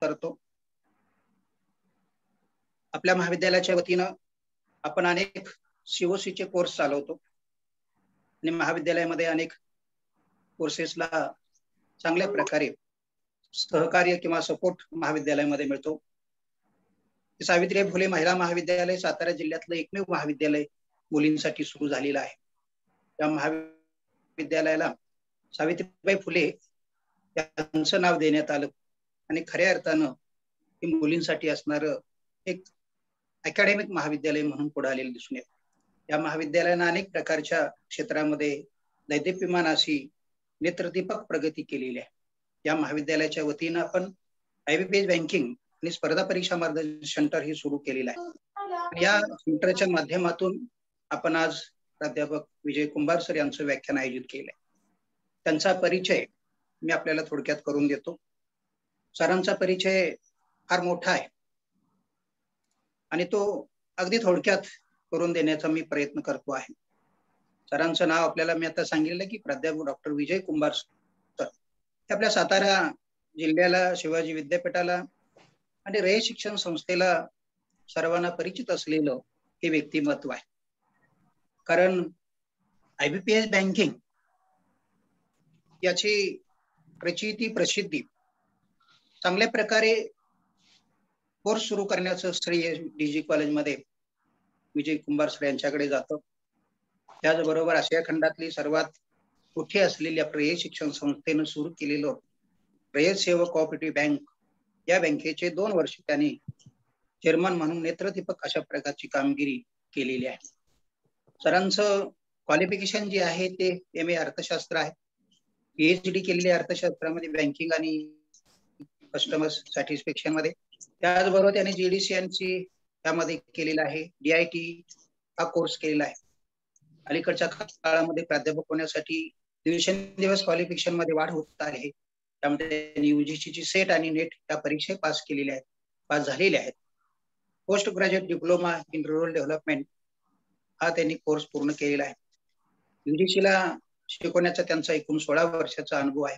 करतो आपल्या महाविद्यालयाच्या वतीनं आपण अनेक सीओसीचे कोर्स चालवतो आणि महाविद्यालयामध्ये अनेक कोर्सेसला चांगल्या प्रकारे सहकार्य किंवा सपोर्ट महाविद्यालयामध्ये मिळतो सावित्रीबाई फुले महिला महाविद्यालय सातारा जिल्ह्यातलं एकमेव महाविद्यालय मुलींसाठी सुरू झालेलं आहे त्या महाविद्यालयाला सावित्रीबाई फुले यांचं नाव देण्यात आलं आणि खऱ्या अर्थानं हे मुलींसाठी असणार एक अकॅडमिक महाविद्यालय म्हणून पुढे आलेलं दिसून येत या महाविद्यालयानं अनेक प्रकारच्या क्षेत्रामध्ये दैदिप्यमान अशी नेत्रदीपक प्रगती केलेली आहे या महाविद्यालयाच्या वतीनं आपण आयबीपीएस बँकिंग आणि स्पर्धा परीक्षा मार्गदर्शन सेंटर ही सुरू केलेलं आहे या सेंटरच्या माध्यमातून आपण आज प्राध्यापक विजय कुंभार सर यांचं व्याख्यान आयोजित केलंय त्यांचा परिचय मी आपल्याला थोडक्यात करून देतो सरांचा परिचय फार मोठा आहे आणि तो अगदी थोडक्यात करून देण्याचा मी प्रयत्न करतो आहे सरांचं नाव आपल्याला मी आता सांगितलं की प्राध्यापक डॉक्टर विजय कुंभार सर हे आपल्या सातारा जिल्ह्याला शिवाजी विद्यापीठाला आणि रे शिक्षण संस्थेला सर्वांना परिचित असलेलं हे व्यक्तिमत्व आहे कारण आयबीपीएस बँकिंग याची प्रचिती प्रसिद्धी चांगल्या प्रकारे कोर्स सुरू करण्याचं श्रेय डीजी कॉलेजमध्ये विजय कुंभार सर यांच्याकडे जातो त्याचबरोबर आशिया खंडातली सर्वात मोठी असलेल्या प्रय शिक्षण संस्थेनं सुरू केलेलं प्रेय सेवक कॉपरेटिव्ह बँक या बँकेचे दोन वर्ष त्यांनी चेअरमन म्हणून नेत्रदीपक अशा प्रकारची कामगिरी केलेली आहे सरांचं क्वालिफिकेशन जे आहे ते एम ए अर्थशास्त्र आहे पीएचडी केलेले अर्थशास्त्रामध्ये बँकिंग आणि कस्टमर सॅटिस्फॅक्शन मध्ये त्याचबरोबर त्याने जीडीसी त्यामध्ये केलेला आहे डीआयटी हा कोर्स केलेला आहे अलीकडच्या काळामध्ये प्राध्यापक होण्यासाठी दिवसेंदिवस क्वालिफिकेशन मध्ये वाढ होत आहे त्यामध्ये युजीसीची सेट आणि नेट या परीक्षा पास केलेल्या आहेत पास झालेल्या आहेत post graduate diploma in rural development हा त्यांनी कोर्स पूर्ण केलेला आहे ला शिकवण्याचा त्यांचा एकूण सोळा वर्षाचा अनुभव आहे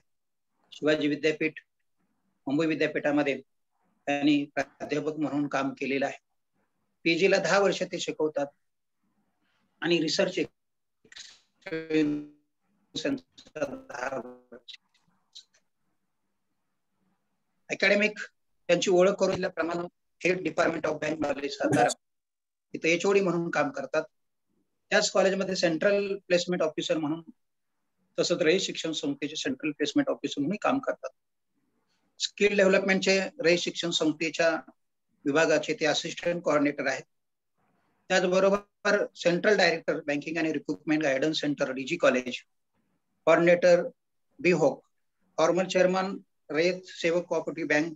शिवाजी विद्यापीठ मुंबई विद्यापीठामध्ये त्यांनी प्राध्यापक म्हणून काम केलेलं आहे ला दहा वर्ष ते शिकवतात आणि रिसर्च अकॅडमिक त्यांची ओळख करून दिल्याप्रमाणे थेट department of bank knowledge HOD म्हणून काम करतात त्याच कॉलेजमध्ये सेंट्रल प्लेसमेंट ऑफिसर म्हणून तसंच रयत शिक्षण संस्थेचे सेंट्रल प्लेसमेंट ऑफिसर म्हणून काम करतात स्किल डेव्हलपमेंटचे रयत शिक्षण संस्थेच्या विभागाचे ते असिस्टंट कोऑर्डिनेटर आहेत त्याचबरोबर सेंट्रल डायरेक्टर बँकिंग आणि recruitment guidance centre DG college coordinator बी होक former chairman Rayat Sevak cooperative bank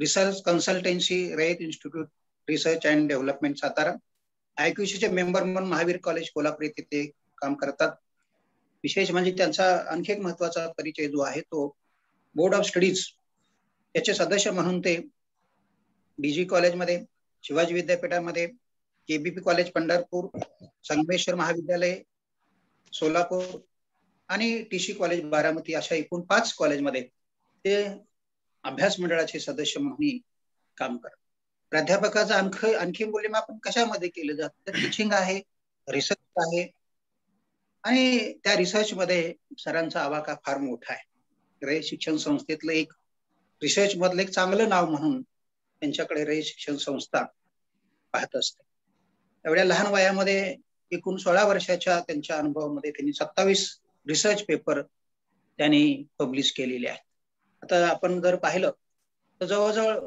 research consultancy Rayat institute research and development Satara आयक्यूसीचे मेंबर म्हणून महावीर कॉलेज कोल्हापूर येथे ते काम करतात विशेष म्हणजे त्यांचा आणखी एक महत्वाचा परिचय जो आहे तो बोर्ड ऑफ स्टडीज त्याचे सदस्य म्हणून ते बीजी कॉलेजमध्ये शिवाजी विद्यापीठामध्ये केबीपी कॉलेज पंढरपूर संगमेश्वर महाविद्यालय सोलापूर आणि टी सी कॉलेज बारामती अशा एकूण पाच कॉलेजमध्ये ते अभ्यास मंडळाचे सदस्य म्हणून काम करत प्राध्यापकाचं आणखी आणखी मूल्यमापन कशामध्ये केलं जातं टीचिंग आहे रिसर्च आहे आणि त्या रिसर्च मध्ये सरांचा आवाका फार मोठा आहे शिक्षण संस्थेतलं एक रिसर्च मधलं एक चांगलं नाव म्हणून त्यांच्याकडे रही शिक्षण संस्था पाहत असते एवढ्या लहान वयामध्ये एकूण सोळा वर्षाच्या त्यांच्या अनुभवामध्ये त्यांनी सत्तावीस रिसर्च पेपर त्यांनी पब्लिश केलेले आहेत आता आपण जर पाहिलं तर जवळजवळ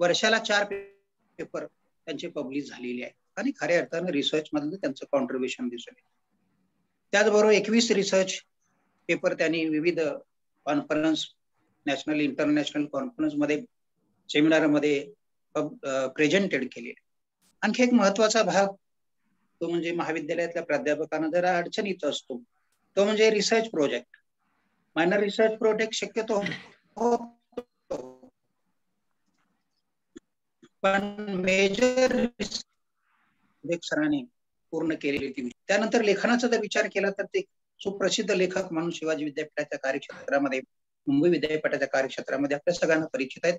वर्षाला चार पेपर त्यांचे पब्लिश झालेले आहेत आणि खऱ्या अर्थाने रिसर्च मधलं त्यांचं कॉन्ट्रीब्युशन दिसून येतं त्याचबरोबर एकवीस रिसर्च पेपर त्यांनी विविध conference national international conference seminar सेमिनारमध्ये प्रेझेंटेड केले आणखी एक महत्वाचा भाग तो म्हणजे महाविद्यालयातल्या प्राध्यापकांना जरा अडचणीत असतो तो म्हणजे research project minor research project शक्यतो पण मेजर सरांनी पूर्ण केलेली होती त्यानंतर लेखनाचा जर विचार केला तर ते सुप्रसिद्ध लेखक म्हणून शिवाजी विद्यापीठाच्या कार्यक्षेत्रामध्ये मुंबई विद्यापीठाच्या कार्यक्षेत्रामध्ये आपल्या सगळ्यांना परिचित आहेत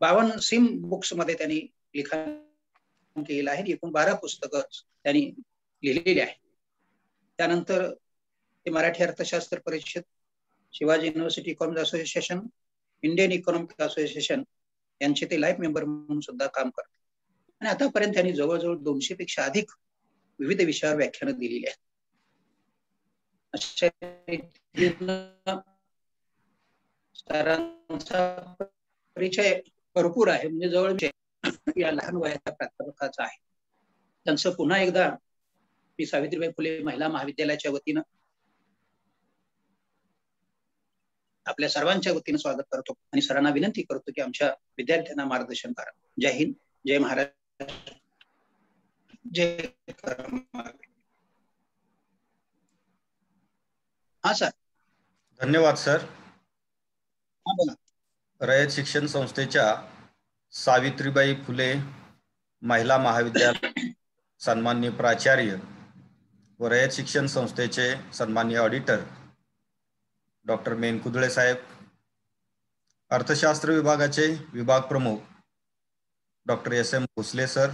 बावन सिम बुक्स मध्ये त्यांनी लिखाण केलेलं आहे एकूण बारा पुस्तक त्यांनी लिहिलेली आहे त्यानंतर ते मराठी अर्थशास्त्र परिषद Shivaji university economic association Indian economic association यांचे ते लाईफ मेंबर म्हणून सुद्धा काम करतात आणि आतापर्यंत त्यांनी जवळजवळ दोनशे पेक्षा अधिक विविध विषयावर व्याख्यान दिलेली आहेत सरांचा परिचय भरपूर आहे म्हणजे जवळ या लहान वयाच्या प्राध्यापकाचा आहे त्यांचं पुन्हा एकदा मी सावित्रीबाई फुले महिला महाविद्यालयाच्या वतीनं आपल्या सर्वांच्या वतीनं स्वागत करतो आणि सरांना विनंती करतो की आमच्या विद्यार्थ्यांना मार्गदर्शन करा जय हिंद जय महाराज जय हा सर धन्यवाद सर रयत शिक्षण संस्थेच्या सावित्रीबाई फुले महिला महाविद्यालय सन्मान्य प्राचार्य व रयत शिक्षण संस्थेचे सन्मान्य ऑडिटर डॉक्टर मेन कुदळे साहेब अर्थशास्त्र विभागाचे विभाग प्रमुख doctor S M Bhosale sir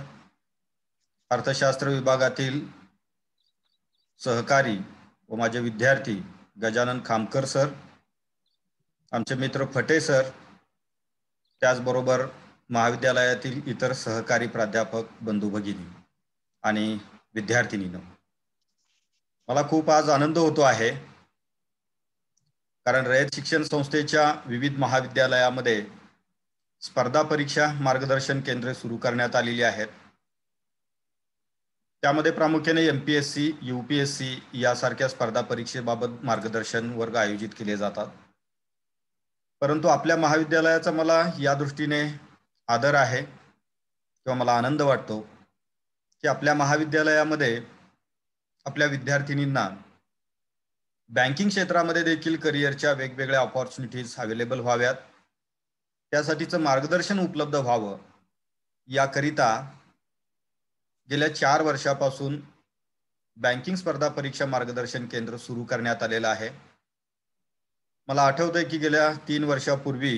अर्थशास्त्र विभागातील सहकारी व माझे विद्यार्थी गजानन खामकर सर आमचे मित्र फटे सर त्याचबरोबर महाविद्यालयातील इतर सहकारी प्राध्यापक बंधू भगिनी आणि विद्यार्थिनीनं मला खूप आज आनंद होतो आहे कारण रयत शिक्षण संस्थेच्या विविध महाविद्यालयामध्ये स्पर्धा परीक्षा मार्गदर्शन केंद्रे सुरू करण्यात आलेली आहेत त्यामध्ये प्रामुख्याने M P S C U P S C यासारख्या स्पर्धा परीक्षेबाबत मार्गदर्शन वर्ग आयोजित केले जातात परंतु आपल्या महाविद्यालयाचा मला या दृष्टीने आदर आहे किंवा मला आनंद वाटतो की आपल्या महाविद्यालयामध्ये आपल्या विद्यार्थिनींना बँकिंग क्षेत्रामध्ये देखील करिअरच्या वेगवेगळ्या ऑपॉर्च्युनिटीज अवेलेबल व्हाव्यात त्यासाठीचं मार्गदर्शन उपलब्ध व्हावं याकरिता गेल्या चार वर्षापासून बँकिंग स्पर्धा परीक्षा मार्गदर्शन केंद्र सुरू करण्यात आलेलं आहे मला आठवत आहे की गेल्या तीन वर्षापूर्वी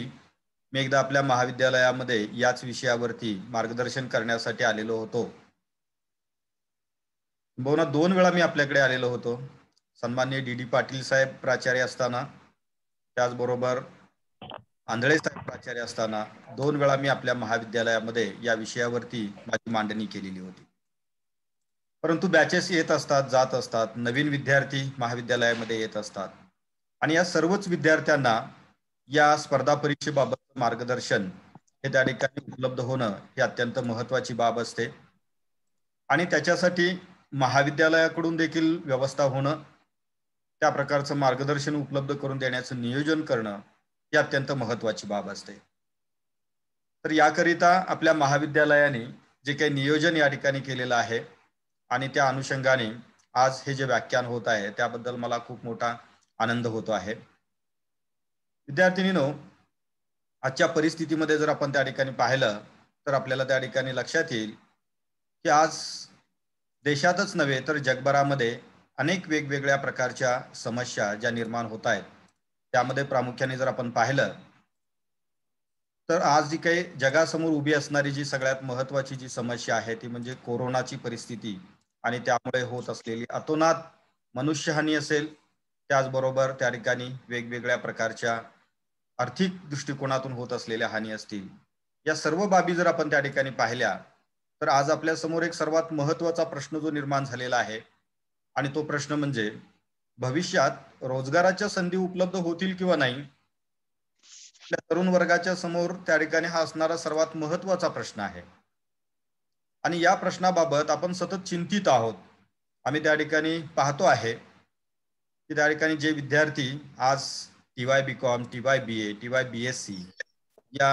मी एकदा आपल्या महाविद्यालयामध्ये याच विषयावरती मार्गदर्शन करण्यासाठी आलेलो होतो बहुना दोन वेळा मी आपल्याकडे आलेलो होतो सन्मान्य डी डी पाटील साहेब प्राचार्य असताना त्याचबरोबर आंधळे साहेब प्राचार्य असताना दोन वेळा मी आपल्या महाविद्यालयामध्ये या विषयावरती माझी मांडणी केलेली होती परंतु बॅचेस येत असतात जात असतात नवीन विद्यार्थी महाविद्यालयामध्ये येत असतात आणि या सर्वच विद्यार्थ्यांना या स्पर्धा परीक्षेबाबत मार्गदर्शन हे त्या ठिकाणी उपलब्ध होणं ही अत्यंत महत्वाची बाब असते आणि त्याच्यासाठी महाविद्यालयाकडून देखील व्यवस्था होणं त्या प्रकारचं मार्गदर्शन उपलब्ध करून देण्याचं नियोजन करणं ही अत्यंत महत्वाची बाब असते तर याकरिता आपल्या महाविद्यालयाने जे काही नियोजन या ठिकाणी केलेलं आहे आणि त्या अनुषंगाने आज हे जे व्याख्यान होत आहे त्याबद्दल मला खूप मोठा आनंद होतो आहे विद्यार्थिनीनो आजच्या परिस्थितीमध्ये जर आपण त्या ठिकाणी पाहिलं तर आपल्याला त्या ठिकाणी लक्षात येईल की आज देशातच नव्हे तर जगभरामध्ये अनेक वेगवेगळ्या प्रकारच्या समस्या ज्या निर्माण होत आहेत त्यामध्ये प्रामुख्याने जर आपण पाहिलं तर आज जी काही जगासमोर उभी असणारी जी सगळ्यात महत्वाची जी समस्या आहे ती म्हणजे कोरोनाची परिस्थिती आणि त्यामुळे होत असलेली अतोनात मनुष्यहानी असेल त्याचबरोबर त्या ठिकाणी वेगवेगळ्या प्रकारच्या आर्थिक दृष्टिकोनातून होत असलेल्या हानी असतील या सर्व बाबी जर आपण त्या ठिकाणी पाहिल्या तर आज आपल्यासमोर एक सर्वात महत्त्वाचा प्रश्न जो निर्माण झालेला आहे आणि तो प्रश्न म्हणजे भविष्यात रोजगाराच्या संधी उपलब्ध होतील किंवा नाही तरुण वर्गाच्या समोर त्या ठिकाणी हा असणारा सर्वात महत्वाचा प्रश्न आहे आणि या प्रश्नाबाबत आपण सतत चिंतित आहोत आम्ही त्या ठिकाणी पाहतो आहे की त्या ठिकाणी जे विद्यार्थी आज T Y B com T Y B A T Y B S C या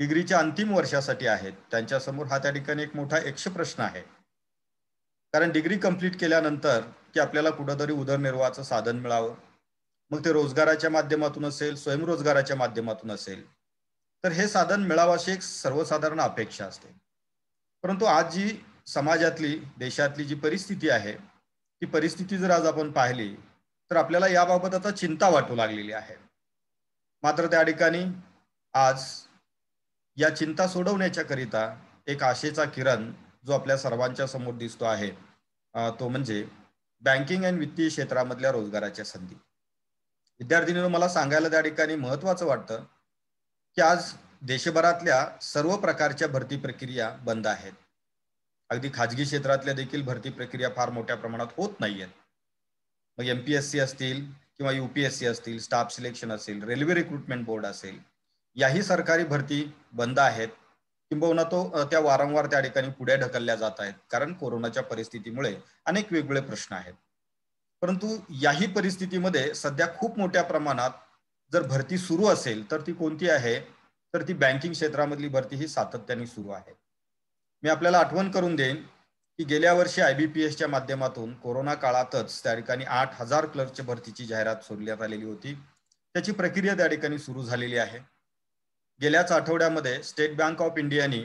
डिग्रीच्या अंतिम वर्षासाठी आहेत त्यांच्यासमोर हा त्या ठिकाणी एक मोठा यक्ष प्रश्न आहे कारण डिग्री कंप्लीट केल्यानंतर की आपल्याला कुठंतरी उदरनिर्वाहाचं साधन मिळावं मग ते रोजगाराच्या माध्यमातून असेल स्वयंरोजगाराच्या माध्यमातून असेल तर हे साधन मिळावं अशी एक सर्वसाधारण अपेक्षा असते परंतु आज जी समाजातली देशातली जी परिस्थिती आहे ती परिस्थिती जर आज आपण पाहिली तर आपल्याला याबाबत आता चिंता वाटू लागलेली आहे मात्र त्या ठिकाणी आज या चिंता सोडवण्याच्याकरिता एक आशेचा किरण जो आपल्या सर्वांच्या समोर दिसतो आहे तो म्हणजे बँकिंग अँड वित्तीय क्षेत्रामधल्या रोजगाराच्या संधी विद्यार्थिनी मला सांगायला त्या ठिकाणी महत्वाचं वाटतं की आज देशभरातल्या सर्व प्रकारच्या भरती प्रक्रिया बंद आहेत अगदी खाजगी क्षेत्रातल्या देखील भरती प्रक्रिया फार मोठ्या प्रमाणात होत नाही आहेत मग एमपीएससी असतील किंवा युपीएससी असतील स्टाफ सिलेक्शन असेल रेल्वे रिक्रुटमेंट बोर्ड असेल याही सरकारी भरती बंद आहेत किंबहुना तो त्या वारंवार त्या ठिकाणी पुढे ढकलल्या जात आहेत कारण कोरोनाच्या परिस्थितीमुळे अनेक वेगवेगळे प्रश्न आहेत परंतु याही परिस्थितीमध्ये सध्या खूप मोठ्या प्रमाणात जर भरती सुरू असेल तर ती कोणती आहे तर ती बँकिंग क्षेत्रामधली भरती ही सातत्याने सुरू आहे मी आपल्याला आठवण करून देईन की गेल्या वर्षी आयबीपीएसच्या माध्यमातून कोरोना काळातच त्या ठिकाणी आठ हजार क्लर्कच्या भरतीची जाहिरात सोडण्यात आलेली होती त्याची प्रक्रिया त्या ठिकाणी सुरू झालेली आहे गेल्याच आठवड्यामध्ये स्टेट बँक ऑफ इंडियाने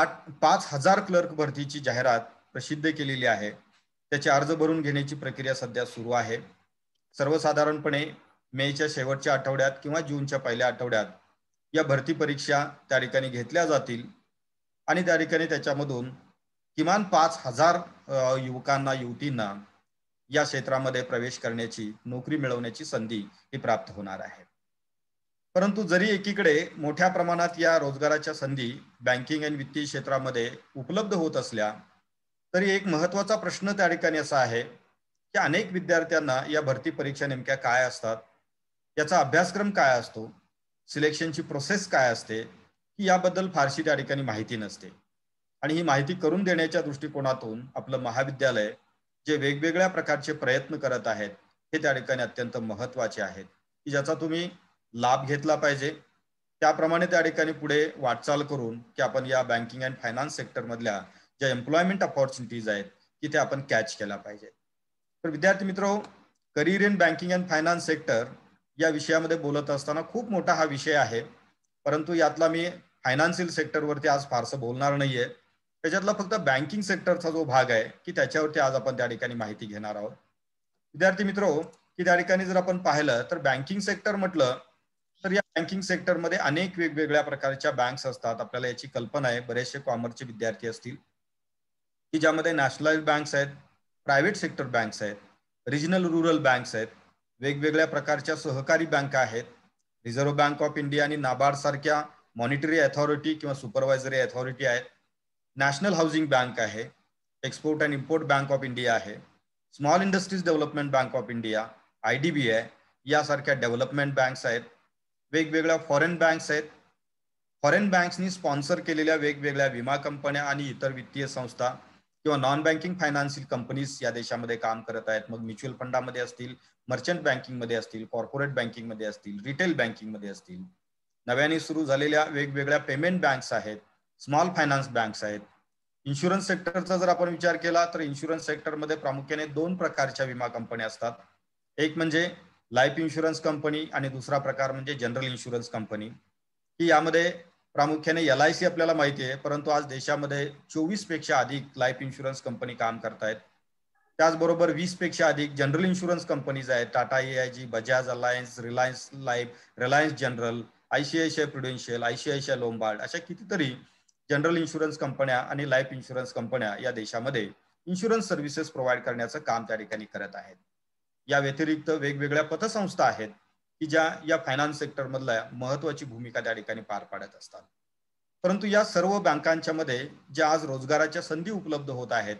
आठ पाच हजार क्लर्क भरतीची जाहिरात प्रसिद्ध केलेली आहे त्याचे अर्ज भरून घेण्याची प्रक्रिया सध्या सुरू आहे सर्वसाधारणपणे मेच्या शेवटच्या आठवड्यात किंवा जूनच्या पहिल्या आठवड्यात या भरती परीक्षा त्या ठिकाणी घेतल्या जातील आणि त्या ठिकाणी त्याच्यामधून किमान पाच हजार युवकांना युवतींना या क्षेत्रामध्ये प्रवेश करण्याची नोकरी मिळवण्याची संधी ही प्राप्त होणार आहे परंतु जरी एकीकडे मोठ्या प्रमाणात या रोजगाराच्या संधी बँकिंग आणि वित्तीय क्षेत्रामध्ये उपलब्ध होत असल्या तरी एक महत्वाचा प्रश्न त्या ठिकाणी असा आहे की अनेक विद्यार्थ्यांना या भरती परीक्षा नेमक्या काय असतात याचा अभ्यासक्रम काय असतो सिलेक्शनची प्रोसेस काय असते याबद्दल फारशी त्या ठिकाणी माहिती नसते आणि ही माहिती करून देण्याच्या दृष्टिकोनातून आपलं महाविद्यालय जे वेगवेगळ्या प्रकारचे प्रयत्न करत आहेत हे त्या ठिकाणी अत्यंत महत्वाचे आहेत की ज्याचा तुम्ही लाभ घेतला पाहिजे त्याप्रमाणे त्या ठिकाणी पुढे वाटचाल करून की आपण या बँकिंग अँड फायनान्स सेक्टरमधल्या ज्या एम्प्लॉयमेंट अपॉर्च्युनिटीज आहेत की त्या आपण कॅच केल्या पाहिजे तर विद्यार्थी मित्र career in banking and finance sector या विषयामध्ये बोलत असताना खूप मोठा हा विषय आहे परंतु यातला मी फायनान्शियल सेक्टरवरती आज फारसं बोलणार नाहीये त्याच्यातला फक्त बँकिंग सेक्टरचा जो भाग आहे की त्याच्यावरती आज आपण त्या ठिकाणी माहिती घेणार आहोत विद्यार्थी मित्रो की त्या ठिकाणी जर आपण पाहिलं तर बँकिंग सेक्टर म्हटलं तर या बँकिंग सेक्टरमध्ये अनेक वेगवेगळ्या प्रकारच्या बँक्स असतात आपल्याला याची कल्पना आहे बरेचसे कॉमर्सचे विद्यार्थी असतील की ज्यामध्ये नॅशनलाइज बँक्स आहेत प्रायव्हेट सेक्टर बँक्स आहेत रिजनल रुरल बँक्स आहेत वेगवेगळ्या प्रकारच्या सहकारी बँका आहेत रिझर्व्ह बँक ऑफ इंडिया आणि नाबार्ड सारख्या मॉनिटरी अथॉरिटी किंवा सुपरवायझरी अथॉरिटी आहेत नॅशनल हाऊसिंग बँक आहे export and import bank of India आहे small industries development bank of India I D B I यासारख्या डेव्हलपमेंट बँक्स आहेत वेगवेगळ्या फॉरेन बँक्स आहेत फॉरेन बँक्सनी स्पॉन्सर केलेल्या वेगवेगळ्या विमा कंपन्या आणि इतर वित्तीय संस्था किंवा नॉन बँकिंग फायनान्शियल कंपनीज या देशामध्ये काम करत आहेत मग म्युच्युअल फंडामध्ये असतील मर्चंट बँकिंगमध्ये असतील कॉर्पोरेट बँकिंगमध्ये असतील रिटेल बँकिंगमध्ये असतील नव्याने सुरू झालेल्या वेगवेगळ्या पेमेंट बँक्स आहेत स्मॉल फायनान्स बँक्स आहेत इन्शुरन्स सेक्टरचा जर आपण विचार केला तर इन्शुरन्स सेक्टरमध्ये प्रामुख्याने दोन प्रकारच्या विमा कंपन्या असतात एक म्हणजे लाईफ इन्शुरन्स कंपनी आणि दुसरा प्रकार म्हणजे जनरल इन्शुरन्स कंपनी की यामध्ये प्रामुख्याने एल आय सी आपल्याला माहिती आहे परंतु आज देशामध्ये चोवीस पेक्षा अधिक लाईफ इन्शुरन्स कंपनी काम करतायत त्याचबरोबर वीस पेक्षा अधिक जनरल इन्शुरन्स कंपनीज आहेत Tata A I G Bajaj Allianz Reliance life Reliance general I Prudential I Lombard अशा कितीतरी जनरल इन्शुरन्स कंपन्या आणि लाईफ इन्शुरन्स कंपन्या या देशामध्ये इन्शुरन्स सर्व्हिसेस प्रोव्हाइड करण्याचं काम त्या ठिकाणी करत आहेत या व्यतिरिक्त वेगवेगळ्या पतसंस्था आहेत की ज्या या फायनान्स सेक्टर मधल्या महत्वाची भूमिका त्या ठिकाणी पार पाडत असतात परंतु या सर्व बँकांच्या मध्ये ज्या आज रोजगाराच्या संधी उपलब्ध होत आहेत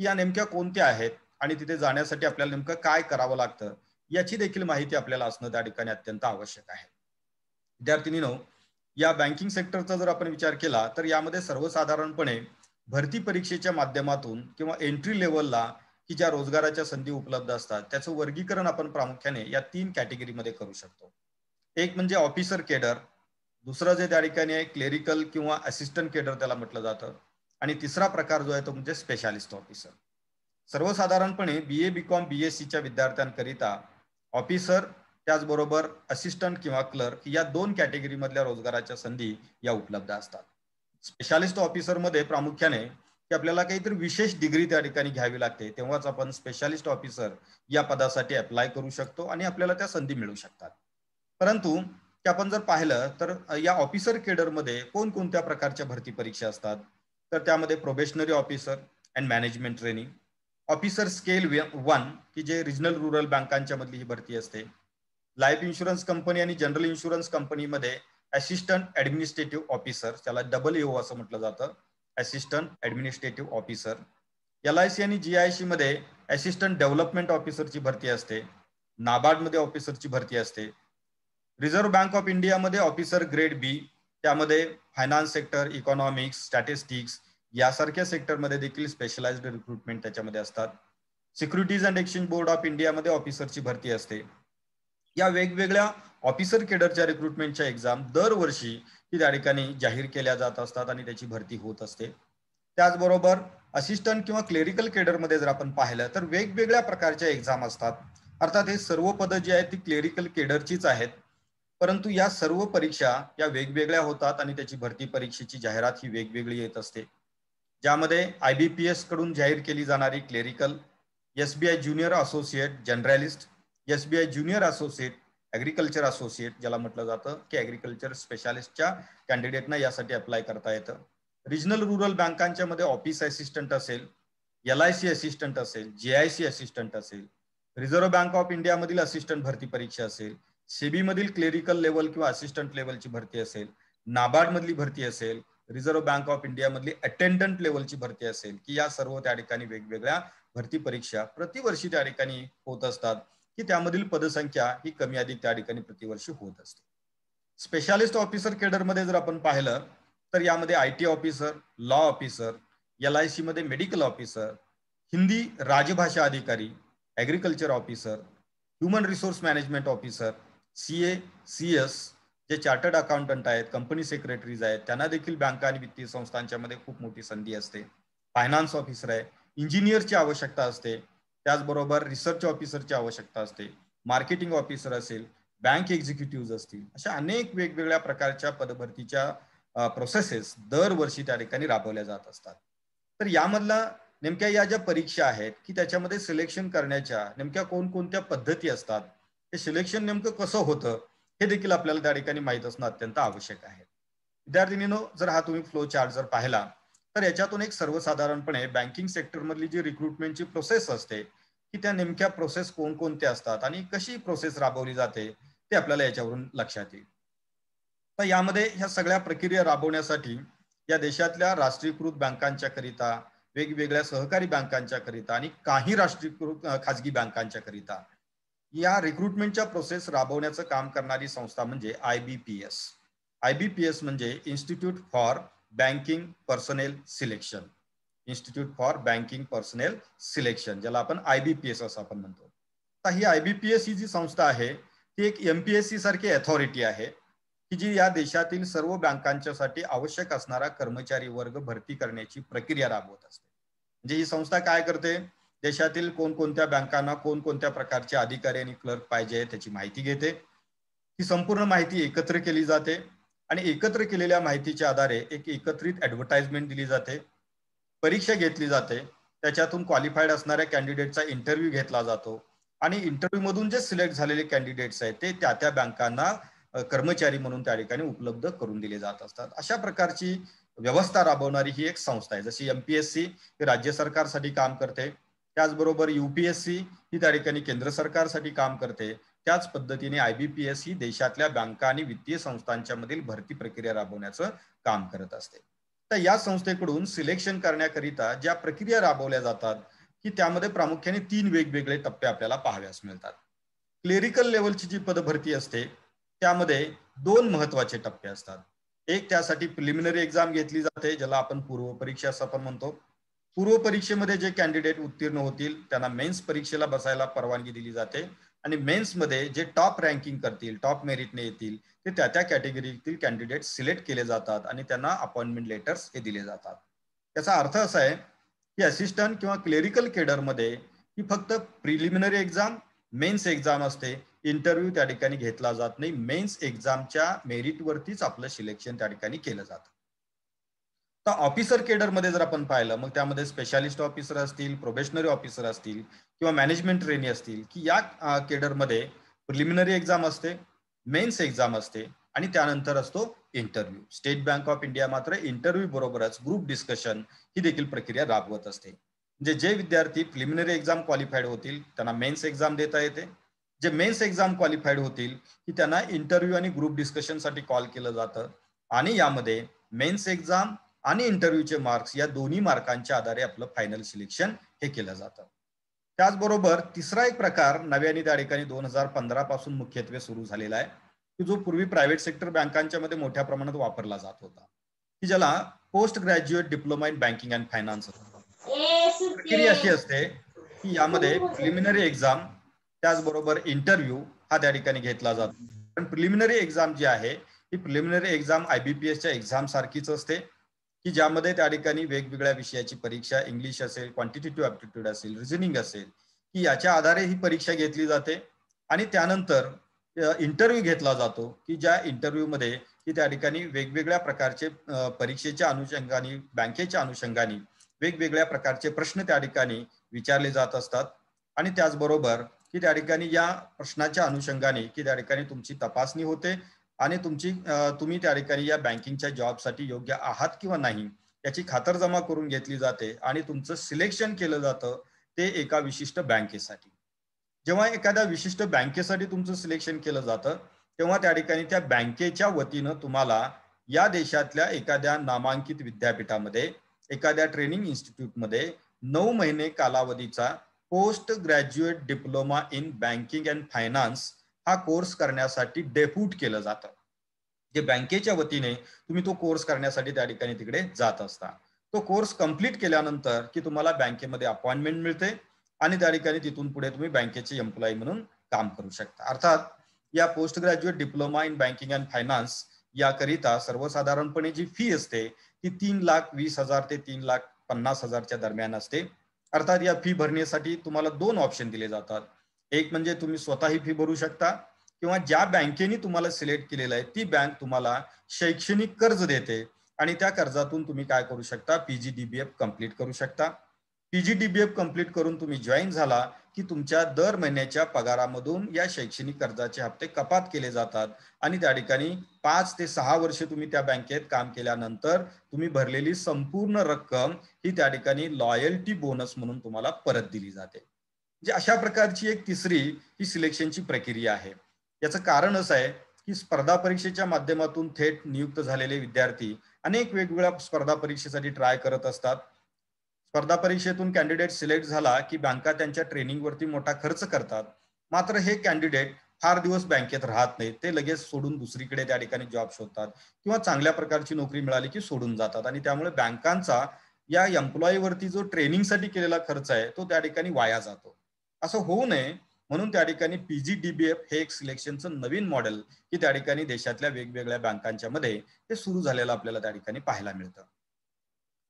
या नेमक्या कोणत्या आहेत आणि तिथे जाण्यासाठी आपल्याला नेमकं काय करावं लागतं याची देखील माहिती आपल्याला असणं त्या ठिकाणी अत्यंत आवश्यक आहे विद्यार्थिनीनो या बँकिंग सेक्टरचा जर आपण विचार केला तर यामध्ये सर्वसाधारणपणे भरती परीक्षेच्या माध्यमातून किंवा एंट्री लेवलला की ज्या रोजगाराच्या संधी उपलब्ध असतात त्याचं वर्गीकरण आपण प्रामुख्याने या तीन कॅटेगरीमध्ये करू शकतो एक म्हणजे ऑफिसर केडर दुसरं जे त्या ठिकाणी आहे क्लेरिकल किंवा असिस्टंट केडर त्याला म्हटलं जातं आणि तिसरा प्रकार जो आहे तो म्हणजे स्पेशालिस्ट ऑफिसर सर्वसाधारणपणे बी A B com B S सीच्या विद्यार्थ्यांकरिता ऑफिसर त्याचबरोबर असिस्टंट किंवा क्लर्क या दोन कॅटेगरीमधल्या रोजगाराच्या संधी या उपलब्ध असतात स्पेशालिस्ट ऑफिसरमध्ये प्रामुख्याने की आपल्याला काहीतरी विशेष डिग्री त्या ठिकाणी घ्यावी लागते तेव्हाच आपण स्पेशालिस्ट ऑफिसर या पदासाठी अप्लाय करू शकतो आणि आपल्याला त्या संधी मिळू शकतात परंतु ते आपण जर पाहिलं तर या ऑफिसर केडरमध्ये कोणकोणत्या प्रकारच्या भरती परीक्षा असतात तर त्यामध्ये probationary officer and management training officer scale one की जे रिजनल रुरल बँकांच्या मधली ही भरती असते लाईफ इन्शुरन्स कंपनी आणि जनरल इन्शुरन्स कंपनीमध्ये असिस्टंट ऍडमिनिस्ट्रेटिव्ह ऑफिसर त्याला डबल एओ e असं म्हटलं जातं assistant administrative officer L I C आणि जी आय सी मध्ये असिस्टंट डेव्हलपमेंट ऑफिसरची भरती असते नाबार्डमध्ये ऑफिसरची भरती असते रिझर्व्ह बँक ऑफ इंडियामध्ये ऑफिसर ग्रेड बी त्यामध्ये फायनान्स सेक्टर इकॉनॉमिक्स स्टॅटिस्टिक्स यासारख्या सेक्टरमध्ये देखील स्पेशलाइज्ड रिक्रुटमेंट त्याच्यामध्ये असतात securities and exchange board of इंडियामध्ये ऑफिसरची भरती असते या वेगवेगळ्या ऑफिसर केडरच्या रिक्रुटमेंटच्या एक्झाम दरवर्षी ही त्या ठिकाणी जाहीर केल्या जात असतात आणि त्याची भरती होत असते त्याचबरोबर असिस्टंट किंवा क्लेरिकल केडरमध्ये जर आपण पाहिलं तर वेगवेगळ्या प्रकारच्या एक्झाम असतात अर्थात हे सर्व पदं जी आहेत ती क्लेरिकल केडरचीच आहेत परंतु या सर्व परीक्षा या वेगवेगळ्या होतात आणि त्याची भरती परीक्षेची जाहिरात ही वेगवेगळी येत असते ज्यामध्ये आय बी पी कडून जाहीर केली जाणारी clerical S B I junior associate journalist SBI junior associate agriculture associate ज्याला म्हटलं जातं की अग्रिकल्चर स्पेशालिस्टच्या कॅन्डिडेटना यासाठी अप्लाय करता येतं रिजनल रुरल बँकांच्या मध्ये ऑफिस असिस्टंट असेल एल आय सी असिस्टंट असेल जे आय सी असिस्टंट असेल रिझर्व्ह बँक ऑफ इंडिया मधील असिस्टंट भरती परीक्षा असेल सीबी मधील क्लेरिकल लेवल किंवा असिस्टंट लेवलची भरती असेल नाबार्ड मधली भरती असेल रिझर्व्ह बँक ऑफ इंडिया इंडियामधली अटेंडंट लेवलची भरती असेल की या सर्व त्या ठिकाणी वेगवेगळ्या भरती परीक्षा प्रतिवर्षी त्या ठिकाणी होत असतात की त्यामधील पदसंख्या ही कमी अधिक त्या ठिकाणी प्रतिवर्षी होत असते स्पेशालिस्ट ऑफिसर केडरमध्ये जर आपण पाहिलं तर यामध्ये I T officer law officer L I मध्ये मेडिकल ऑफिसर हिंदी राजभाषा अधिकारी agriculture officer human resource management officer C A C S जे चार्टर्ड अकाउंटंट आहेत कंपनी सेक्रेटरीज आहेत त्यांना देखील बँका आणि वित्तीय संस्थांच्या मध्ये खूप मोठी संधी असते फायनान्स ऑफिसर आहे इंजिनियरची आवश्यकता असते त्याचबरोबर रिसर्च ऑफिसरची आवश्यकता असते मार्केटिंग ऑफिसर असेल बँक एक्झिक्युटिव्ह असतील अशा अनेक वेगवेगळ्या प्रकारच्या पदभरतीच्या प्रोसेसेस दरवर्षी त्या ठिकाणी राबवल्या जात असतात तर यामधला नेमक्या या ज्या परीक्षा आहेत की त्याच्यामध्ये सिलेक्शन करण्याच्या नेमक्या कोणकोणत्या पद्धती असतात हे सिलेक्शन नेमकं कसं होतं हे देखील आपल्याला त्या ठिकाणी माहीत असणं अत्यंत आवश्यक आहे विद्यार्थिनीनो जर हा तुम्ही फ्लो चार्ट जर पाहिला तर याच्यातून एक सर्वसाधारणपणे बँकिंग सेक्टरमधली जी रिक्रुटमेंटची प्रोसेस असते की त्या नेमक्या प्रोसेस कोणकोणत्या असतात आणि कशी प्रोसेस राबवली जाते ते आपल्याला याच्यावरून लक्षात येईल तर यामध्ये ह्या सगळ्या प्रक्रिया राबवण्यासाठी या देशातल्या राष्ट्रीयकृत बँकांच्या करिता वेगवेगळ्या सहकारी बँकांच्या करिता आणि काही राष्ट्रीयकृत खाजगी बँकांच्या करिता या रिक्रुटमेंटच्या प्रोसेस राबवण्याचं काम करणारी संस्था म्हणजे I B P S I B P S म्हणजे institute for banking personnel selection institute for banking personnel selection ज्याला आपण आय बी पी एस असं आपण म्हणतो आता ही आय बी पी एस ही जी संस्था आहे ती एक एम पी एस सी सारखी अथॉरिटी आहे की जी या देशातील सर्व बँकांच्यासाठी आवश्यक असणारा कर्मचारी वर्ग भरती करण्याची प्रक्रिया राबवत असते म्हणजे ही संस्था काय करते देशातील कोणकोणत्या बँकांना कोणकोणत्या प्रकारचे अधिकारी आणि क्लर्क पाहिजे त्याची माहिती घेते ही संपूर्ण माहिती एकत्र केली जाते आणि एकत्र केलेल्या माहितीच्या आधारे एक एकत्रित ऍडव्हर्टाइजमेंट दिली जाते परीक्षा घेतली जाते त्याच्यातून क्वालिफाईड असणाऱ्या कॅन्डिडेटचा इंटरव्ह्यू घेतला जातो आणि इंटरव्ह्यूमधून जे सिलेक्ट झालेले कॅन्डिडेट्स आहेत ते त्या त्या बँकांना कर्मचारी म्हणून त्या ठिकाणी उपलब्ध करून दिले जात असतात अशा प्रकारची व्यवस्था राबवणारी ही एक संस्था आहे जशी एमपीएससी ही राज्य सरकारसाठी काम करते त्याचबरोबर युपीएससी ही त्या ठिकाणी केंद्र सरकारसाठी काम करते त्याच पद्धतीने आय बी पी एस ही देशातल्या बँका आणि वित्तीय संस्थांच्या मधील भरती प्रक्रिया राबवण्याचं काम करत असते तर या संस्थेकडून सिलेक्शन करण्याकरिता ज्या प्रक्रिया राबवल्या जातात की त्यामध्ये प्रामुख्याने तीन वेगवेगळे टप्पे आपल्याला पाहाव्यास मिळतात क्लेरिकल लेवलची जी पदभरती असते त्यामध्ये दोन महत्वाचे टप्पे असतात एक त्यासाठी प्रिलिमिनरी एक्झाम घेतली जाते ज्याला आपण पूर्वपरीक्षा असं आपण म्हणतो पूर्वपरीक्षेमध्ये जे कॅन्डिडेट उत्तीर्ण होतील त्यांना मेन्स परीक्षेला बसायला परवानगी दिली जाते आणि मेन्समध्ये जे टॉप रँकिंग करतील टॉप मेरिटने येतील ते त्या त्या कॅटेगरीतील कॅन्डिडेट सिलेक्ट केले जातात आणि त्यांना अपॉइंटमेंट लेटर्स हे दिले जातात त्याचा अर्थ असा आहे की असिस्टंट किंवा क्लेरिकल केडरमध्ये ही फक्त प्रिलिमिनरी एक्झाम मेन्स एक्झाम असते इंटरव्ह्यू त्या ठिकाणी घेतला जात नाही मेन्स एक्झामच्या मेरिटवरतीच आपलं सिलेक्शन त्या ठिकाणी केलं जातं तर ऑफिसर केडरमध्ये जर आपण पाहिलं मग त्यामध्ये स्पेशालिस्ट ऑफिसर असतील प्रोबेशनरी ऑफिसर असतील किंवा मॅनेजमेंट ट्रेनी असतील की या केडरमध्ये प्रिलिमिनरी एक्झाम असते मेन्स एक्झाम असते आणि त्यानंतर असतो interview state bank of India मात्र इंटरव्ह्यू बरोबरच ग्रुप डिस्कशन ही देखील प्रक्रिया राबवत असते म्हणजे जे विद्यार्थी प्रिलिमिनरी एक्झाम क्वालिफाईड होतील त्यांना मेन्स एक्झाम देता येते जे मेन्स एक्झाम क्वालिफाईड होतील की त्यांना इंटरव्ह्यू आणि ग्रुप डिस्कशनसाठी कॉल केलं जातं आणि यामध्ये मेन्स एक्झाम आणि इंटरव्ह्यूचे मार्क्स या दोन्ही मार्कांच्या आधारे आपलं फायनल सिलेक्शन हे केलं जातं त्याचबरोबर तिसरा एक प्रकार नव्याने त्या ठिकाणी दोन हजार पंधरा पासून मुख्यत्वे सुरू झालेला आहे की जो पूर्वी प्रायव्हेट सेक्टर बँकांच्या मध्ये मोठ्या प्रमाणात वापरला जात होता की ज्याला post graduate diploma in banking and finance प्रक्रिया अशी असते की यामध्ये प्रिलिमिनरी एक्झाम त्याचबरोबर इंटरव्ह्यू हा त्या ठिकाणी घेतला जातो पण प्रिलिमिनरी एक्झाम जी आहे ही प्रिलिमिनरी एक्झाम आयबीपीएसच्या एक्झाम सारखीच असते की ज्यामध्ये त्या ठिकाणी वेगवेगळ्या विषयाची परीक्षा इंग्लिश असेल क्वांटिटेटिव्ह ऍप्टिट्यूड असेल रिझनिंग असेल की याच्या आधारे ही परीक्षा घेतली जाते आणि त्यानंतर इंटरव्ह्यू घेतला जातो की ज्या मध्ये की त्या ठिकाणी वेगवेगळ्या प्रकारचे परीक्षेच्या अनुषंगाने बँकेच्या अनुषंगाने वेगवेगळ्या प्रकारचे प्रश्न त्या ठिकाणी विचारले जात असतात आणि त्याचबरोबर की त्या ठिकाणी या प्रश्नाच्या अनुषंगाने की त्या ठिकाणी तुमची तपासणी होते आणि तुमची तुम्ही त्या ठिकाणी या बँकिंगच्या जॉबसाठी योग्य आहात किंवा नाही याची खातरजमा करून घेतली जाते आणि तुमचं सिलेक्शन केलं जातं ते एका विशिष्ट बँकेसाठी जेव्हा एखाद्या विशिष्ट बँकेसाठी तुमचं सिलेक्शन केलं जातं तेव्हा त्या ठिकाणी त्या बँकेच्या वतीनं तुम्हाला या देशातल्या एखाद्या नामांकित विद्यापीठामध्ये एखाद्या ट्रेनिंग इन्स्टिट्यूटमध्ये नऊ महिने कालावधीचा post graduate diploma in banking and finance हा कोर्स करण्यासाठी डेप्यूट केलं जातं जे बँकेच्या वतीने तुम्ही तो कोर्स करण्यासाठी त्या ठिकाणी तिकडे जात असता तो कोर्स कम्प्लीट केल्यानंतर की तुम्हाला बँकेमध्ये अपॉइंटमेंट मिळते आणि त्या ठिकाणी तिथून पुढे तुम्ही बँकेचे एम्प्लॉई म्हणून काम करू शकता अर्थात या post graduate diploma in banking and finance याकरिता सर्वसाधारणपणे जी फी असते ती तीन लाख वीस हजार ते तीन लाख पन्नास हजारच्या दरम्यान असते अर्थात या फी भरण्यासाठी तुम्हाला दोन ऑप्शन दिले जातात एक म्हणजे तुम्ही स्वतः ही फी भरू शकता किंवा ज्या बँकेने तुम्हाला सिलेक्ट केलेलं आहे ती बँक तुम्हाला शैक्षणिक कर्ज देते आणि त्या कर्जातून तुम्ही काय करू शकता पीजी डीबीएफ कम्प्लीट करू शकता पीजी डीबीएफ कम्प्लीट करून तुम्ही जॉईन झाला की तुमच्या दर महिन्याच्या पगारामधून या शैक्षणिक कर्जाचे हप्ते कपात केले जातात आणि त्या ठिकाणी पाच ते सहा वर्षे तुम्ही त्या बँकेत काम केल्यानंतर तुम्ही भरलेली संपूर्ण रक्कम ही त्या ठिकाणी लॉयल्टी बोनस म्हणून तुम्हाला परत दिली जाते म्हणजे अशा प्रकारची एक तिसरी ही सिलेक्शनची प्रक्रिया आहे याचं कारण असं आहे की स्पर्धा परीक्षेच्या माध्यमातून थेट नियुक्त झालेले विद्यार्थी अनेक वेगवेगळ्या स्पर्धा परीक्षेसाठी ट्राय करत असतात स्पर्धा परीक्षेतून कॅन्डिडेट सिलेक्ट झाला की बँका त्यांच्या ट्रेनिंगवरती मोठा खर्च करतात मात्र हे कॅन्डिडेट फार दिवस बँकेत राहत नाही ते लगेच सोडून दुसरीकडे त्या ठिकाणी जॉब शोधतात किंवा चांगल्या प्रकारची नोकरी मिळाली की सोडून जातात आणि त्यामुळे बँकांचा या एम्प्लॉईवरती जो ट्रेनिंगसाठी केलेला खर्च आहे तो त्या ठिकाणी वाया जातो असं होऊ नये म्हणून त्या ठिकाणी पीजी डीबीएफ हे एक सिलेक्शनचं नवीन मॉडेल की त्या ठिकाणी देशातल्या वेगवेगळ्या बँकांच्या मध्ये ते सुरू झालेलं आपल्याला त्या ठिकाणी पाहायला मिळतं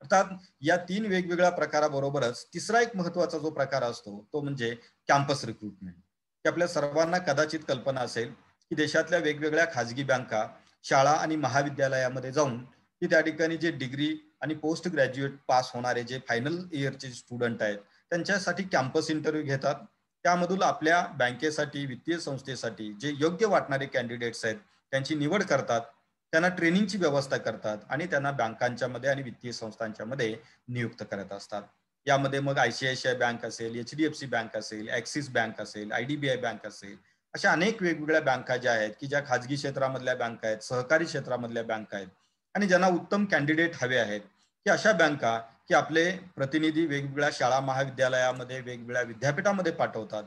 अर्थात या तीन वेगवेगळ्या प्रकाराबरोबरच तिसरा एक महत्वाचा जो प्रकार असतो तो म्हणजे कॅम्पस रिक्रुटमेंट की आपल्या सर्वांना कदाचित कल्पना असेल की देशातल्या वेगवेगळ्या खाजगी बँका शाळा आणि महाविद्यालयामध्ये जाऊन की त्या ठिकाणी जे डिग्री आणि पोस्ट ग्रॅज्युएट पास होणारे जे फायनल इयरचे स्टुडंट आहेत त्यांच्यासाठी कॅम्पस इंटरव्ह्यू घेतात त्यामधून आपल्या बँकेसाठी वित्तीय संस्थेसाठी जे योग्य वाटणारे कॅन्डिडेट्स आहेत त्यांची निवड करतात त्यांना ट्रेनिंगची व्यवस्था करतात आणि त्यांना बँकांच्या मध्ये आणि वित्तीय संस्थांच्या मध्ये नियुक्त करत असतात यामध्ये मग आयसीआयसीआय बँक असेल H D F C bank असेल ऍक्सिस बँक असेल आय बँक असेल अशा अनेक वेगवेगळ्या बँका ज्या आहेत की ज्या खाजगी क्षेत्रामधल्या बँका आहेत सहकारी क्षेत्रामधल्या बँका आहेत आणि ज्यांना उत्तम कॅन्डिडेट हवे आहेत की अशा बँका की आपले प्रतिनिधी वेगवेगळ्या शाळा महाविद्यालयामध्ये वेगवेगळ्या विद्यापीठामध्ये पाठवतात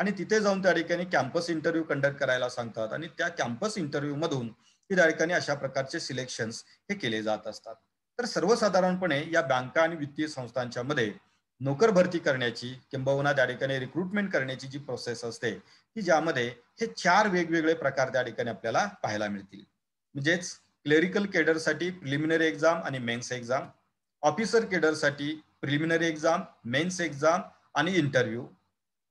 आणि तिथे जाऊन त्या ठिकाणी कॅम्पस इंटरव्ह्यू कंडक्ट करायला सांगतात आणि त्या कॅम्पस इंटरव्ह्यू मधून त्या ठिकाणी अशा प्रकारचे सिलेक्शन हे केले जात असतात तर सर्वसाधारणपणे या बँका आणि वित्तीय संस्थांच्या मध्ये नोकर भरती करण्याची किंबहुना त्या ठिकाणी रिक्रुटमेंट करण्याची जी प्रोसेस असते की ज्यामध्ये हे चार वेगवेगळे प्रकार त्या ठिकाणी आपल्याला पाहायला मिळतील म्हणजेच क्लेरिकल केडरसाठी प्रिलिमिनरी एक्झाम आणि मेन्स एक्झाम ऑफिसर केडरसाठी प्रिलिमिनरी एक्झाम मेन्स एक्झाम आणि interview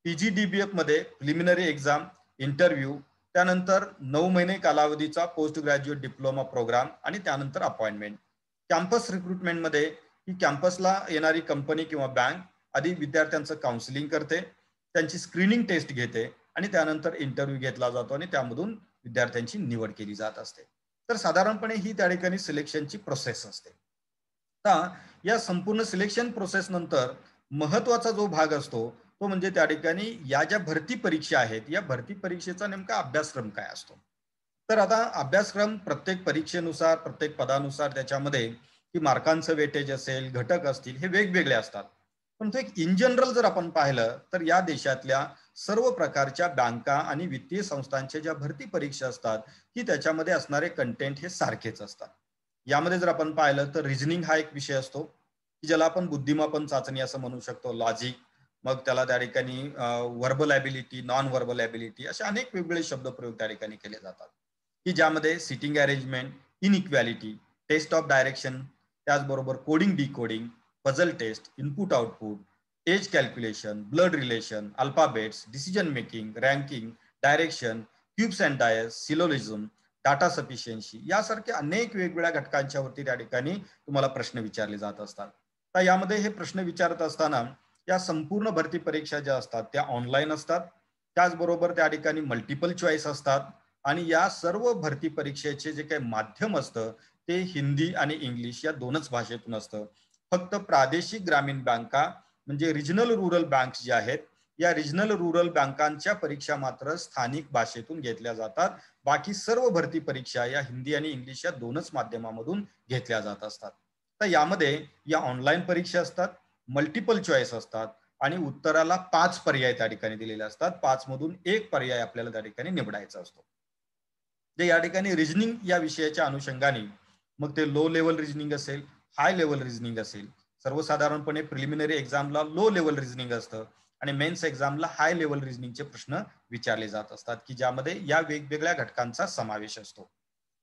P G D B एफमध्ये प्रिलिमिनरी एक्झाम इंटरव्ह्यू त्यानंतर नऊ महिने कालावधीचा पोस्ट ग्रॅज्युएट डिप्लोमा प्रोग्राम आणि त्यानंतर अपॉइंटमेंट कॅम्पस रिक्रुटमेंटमध्ये ही कॅम्पसला येणारी कंपनी किंवा बँक आधी विद्यार्थ्यांचं काउन्सिलिंग करते त्यांची स्क्रीनिंग टेस्ट घेते आणि त्यानंतर इंटरव्ह्यू घेतला जातो आणि त्यामधून विद्यार्थ्यांची निवड केली जात असते तर साधारणपणे ही त्या ठिकाणी सिलेक्शनची प्रोसेस असते आता या संपूर्ण सिलेक्शन प्रोसेस नंतर महत्वाचा जो भाग असतो तो म्हणजे त्या ठिकाणी या ज्या भरती परीक्षा आहेत या भरती परीक्षेचा नेमका अभ्यासक्रम काय असतो तर आता अभ्यासक्रम प्रत्येक परीक्षेनुसार प्रत्येक पदानुसार त्याच्यामध्ये की मार्कांचं वेटेज असेल घटक असतील हे वेगवेगळे असतात पण तो एक इन जनरल जर आपण पाहिलं तर या देशातल्या सर्व प्रकारच्या बँका आणि वित्तीय संस्थांच्या ज्या भरती परीक्षा असतात की त्याच्यामध्ये असणारे कंटेंट हे सारखेच असतात यामध्ये जर आपण पाहिलं तर रिझनिंग हा एक विषय असतो की ज्याला आपण बुद्धिमापन चाचणी असं म्हणू शकतो लॉजिक मग त्याला त्या ठिकाणी verbal ability non verbal ability असे अनेक वेगवेगळे शब्दप्रयोग त्या ठिकाणी केले जातात की ज्यामध्ये sitting arrangement equality test of direction त्याचबरोबर coding decoding puzzle test input output age calculation blood relation alphabets decision making ranking direction cubes and dice syllogism data sufficiency यासारख्या अनेक वेगवेगळ्या घटकांच्यावरती त्या ठिकाणी तुम्हाला प्रश्न विचारले जात असतात तर यामध्ये हे प्रश्न विचारत असताना या संपूर्ण भरती परीक्षा ज्या असतात त्या ऑनलाईन असतात त्याचबरोबर त्या ठिकाणी मल्टिपल चॉईस असतात आणि या सर्व भरती परीक्षेचे जे काही माध्यम असतं ते हिंदी आणि इंग्लिश या दोनच भाषेतून असतं फक्त प्रादेशिक ग्रामीण बँका म्हणजे रिजनल रुरल बँक जे आहेत या रिजनल रुरल बँकांच्या परीक्षा मात्र स्थानिक भाषेतून घेतल्या जातात बाकी सर्व भरती परीक्षा या हिंदी आणि इंग्लिश या दोनच माध्यमामधून घेतल्या जात असतात तर यामध्ये या ऑनलाईन परीक्षा असतात मल्टिपल चॉईस असतात आणि उत्तराला पाच पर्याय त्या ठिकाणी दिलेले असतात पाच मधून एक पर्याय आपल्याला त्या ठिकाणी निवडायचा असतो जे या ठिकाणी रिजनिंग या विषयाच्या अनुषंगाने मग ते लो लेवल रिजनिंग असेल हाय लेवल रिजनिंग असेल सर्वसाधारणपणे प्रिलिमिनरी एक्झामला लो लेवल रिजनिंग असतं आणि मेन्स एक्झामला हाय लेवल रिजनिंगचे प्रश्न विचारले जात असतात की ज्यामध्ये या वेगवेगळ्या घटकांचा समावेश असतो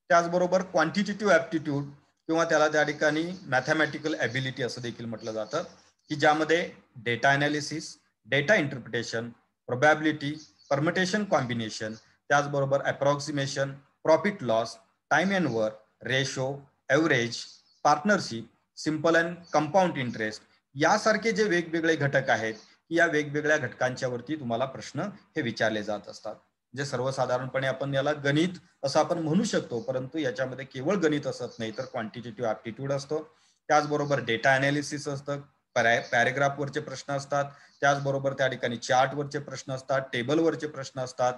त्याचबरोबर क्वांटिटेटिव्ह ऍप्टिट्यूड किंवा त्याला त्या ठिकाणी मॅथमॅटिकल ॲबिलिटी असं देखील म्हटलं जातं की ज्यामध्ये data analysis data interpretation probability permutation combination त्याचबरोबर approximation profit loss time and work ratio average partnership simple and compound interest यासारखे जे वेगवेगळे घटक आहेत की या वेगवेगळ्या घटकांच्या वरती तुम्हाला प्रश्न हे विचारले जात असतात जे सर्वसाधारणपणे आपण याला गणित असं आपण म्हणू शकतो परंतु याच्यामध्ये केवळ गणित असत नाही तर क्वांटिटेटिव्ह ऍप्टिट्यूड असतो त्याचबरोबर डेटा अनालिसिस असतं पॅरेग्राफवरचे प्रश्न असतात त्याचबरोबर त्या ठिकाणी चार्टवरचे प्रश्न असतात टेबलवरचे प्रश्न असतात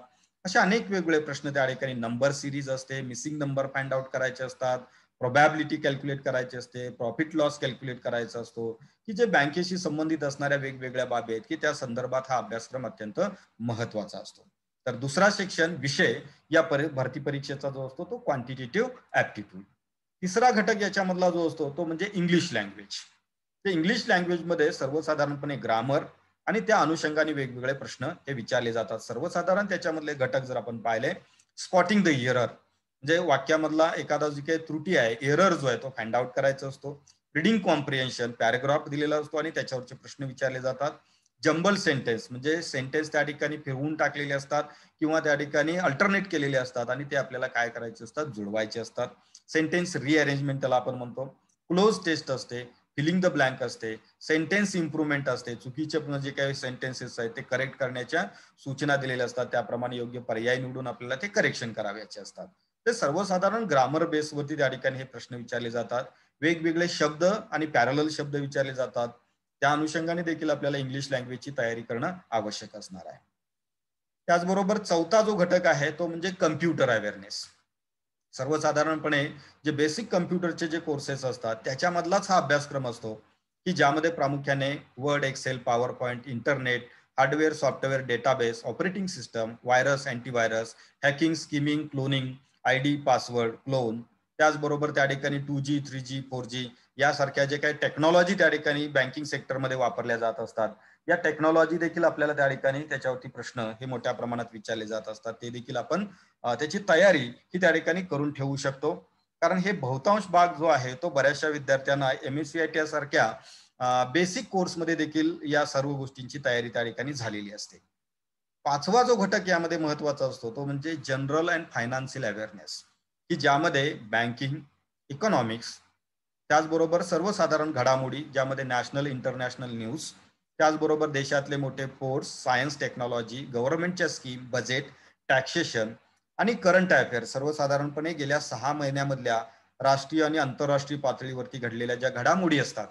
असे अनेक वेगवेगळे प्रश्न त्या ठिकाणी नंबर सिरीज असते मिसिंग नंबर फाइंड आउट करायचे असतात प्रॉबॅबिलिटी कॅल्क्युलेट करायची असते प्रॉफिट लॉस कॅल्क्युलेट करायचा असतो की जे बँकेशी संबंधित असणाऱ्या वेगवेगळ्या बाबी आहेत की त्या संदर्भात हा अभ्यासक्रम अत्यंत महत्वाचा असतो तर दुसरा सेक्शन विषय या परि भरती परीक्षेचा जो असतो तो क्वांटिटेटिव्ह ऍप्टिट्यूड तिसरा घटक याच्यामधला जो असतो तो म्हणजे इंग्लिश लँग्वेज ते इंग्लिश लँग्वेजमध्ये सर्वसाधारणपणे ग्रामर आणि त्या अनुषंगाने वेगवेगळे प्रश्न ते विचारले जातात सर्वसाधारण त्याच्यामधले घटक जर आपण पाहिले स्पॉटिंग द इयरर म्हणजे वाक्यामधला एखादा जी काही त्रुटी आहे एरर जो आहे तो फाइंड आउट करायचा असतो रिडिंग कॉम्प्रिहेन्शन पॅराग्राफ दिलेला असतो आणि त्याच्यावरचे प्रश्न विचारले जातात जंबल सेंटेन्स म्हणजे सेंटेन्स त्या ठिकाणी फिरवून टाकलेले असतात किंवा त्या ठिकाणी अल्टरनेट केलेले असतात आणि ते आपल्याला काय करायचे असतात जुळवायचे असतात सेंटेन्स रिअरेंजमेंट त्याला आपण म्हणतो क्लोज टेस्ट असते फिलिंग द ब्लँक असते सेंटेन्स इम्प्रुव्हमेंट असते चुकीचे जे काही सेंटेन्सेस आहेत ते करेक्ट करण्याच्या सूचना दिलेल्या असतात त्याप्रमाणे योग्य पर्याय निवडून आपल्याला ते करेक्शन कराव्याचे असतात तर सर्वसाधारण ग्रामर बेसवरती त्या ठिकाणी हे प्रश्न विचारले जातात वेगवेगळे शब्द आणि पॅरल शब्द विचारले जातात त्या अनुषंगाने देखील आपल्याला इंग्लिश लँग्वेजची तयारी करणं आवश्यक असणार आहे त्याचबरोबर चौथा जो घटक आहे तो म्हणजे कम्प्युटर अवेअरनेस सर्वसाधारणपणे जे बेसिक कम्प्युटरचे जे कोर्सेस असतात त्याच्यामधलाच हा अभ्यासक्रम असतो की ज्यामध्ये प्रामुख्याने word excel power point internet hardware software database operating system virus antivirus hacking skimming cloning I D password clone त्याचबरोबर त्या ठिकाणी two G three G four G यासारख्या जे काही टेक्नॉलॉजी त्या ठिकाणी बँकिंग सेक्टरमध्ये वापरल्या जात असतात या टेक्नॉलॉजी देखील आपल्याला त्या ठिकाणी त्याच्यावरती प्रश्न हे मोठ्या प्रमाणात विचारले जात असतात ते देखील आपण त्याची तयारी ही त्या ठिकाणी करून ठेवू शकतो कारण हे बहुतांश भाग जो आहे तो बऱ्याचशा विद्यार्थ्यांना एम एस सारख्या बेसिक कोर्समध्ये देखील या सर्व गोष्टींची तयारी त्या ठिकाणी झालेली असते पाचवा जो घटक यामध्ये महत्वाचा असतो तो म्हणजे जनरल अँड फायनान्शियल अवेअरनेस की ज्यामध्ये बँकिंग इकॉनॉमिक्स त्याचबरोबर सर्वसाधारण घडामोडी ज्यामध्ये नॅशनल इंटरनॅशनल न्यूज त्याचबरोबर देशातले मोठे फोर्स सायन्स टेक्नॉलॉजी गव्हर्नमेंटच्या स्कीम बजेट टॅक्सेशन आणि करंट अफेअर सर्वसाधारणपणे गेल्या सहा महिन्यामधल्या राष्ट्रीय आणि आंतरराष्ट्रीय पातळीवरती घडलेल्या ज्या घडामोडी असतात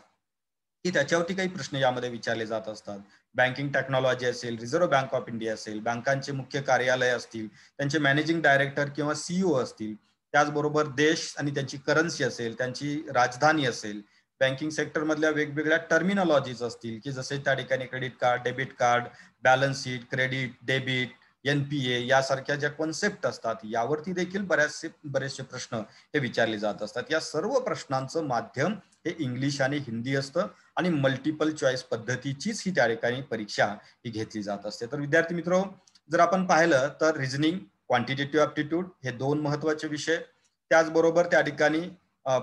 की त्याच्यावरती काही प्रश्न यामध्ये विचारले जात असतात बँकिंग टेक्नॉलॉजी असेल रिझर्व्ह बँक ऑफ इंडिया असेल बँकांचे मुख्य कार्यालय असतील त्यांचे मॅनेजिंग डायरेक्टर किंवा सीईओ e असतील त्याचबरोबर देश आणि त्यांची करन्सी असेल त्यांची राजधानी असेल बँकिंग सेक्टरमधल्या वेगवेगळ्या टर्मिनॉलॉजीज असतील की जसे त्या ठिकाणी credit card debit card balance sheet credit debit NPA यासारख्या ज्या कॉन्सेप्ट असतात यावरती देखील बऱ्याचसे बरेचसे प्रश्न हे विचारले जात असतात या सर्व प्रश्नांचं माध्यम हे इंग्लिश आणि हिंदी असतं आणि मल्टिपल चॉईस पद्धतीचीच ही त्या ठिकाणी परीक्षा ही घेतली जात असते तर विद्यार्थी मित्र जर आपण पाहिलं तर रिझनिंग क्वांटिटेटिव्ह ऍप्टिट्यूड हे दोन महत्वाचे विषय त्याचबरोबर त्या ठिकाणी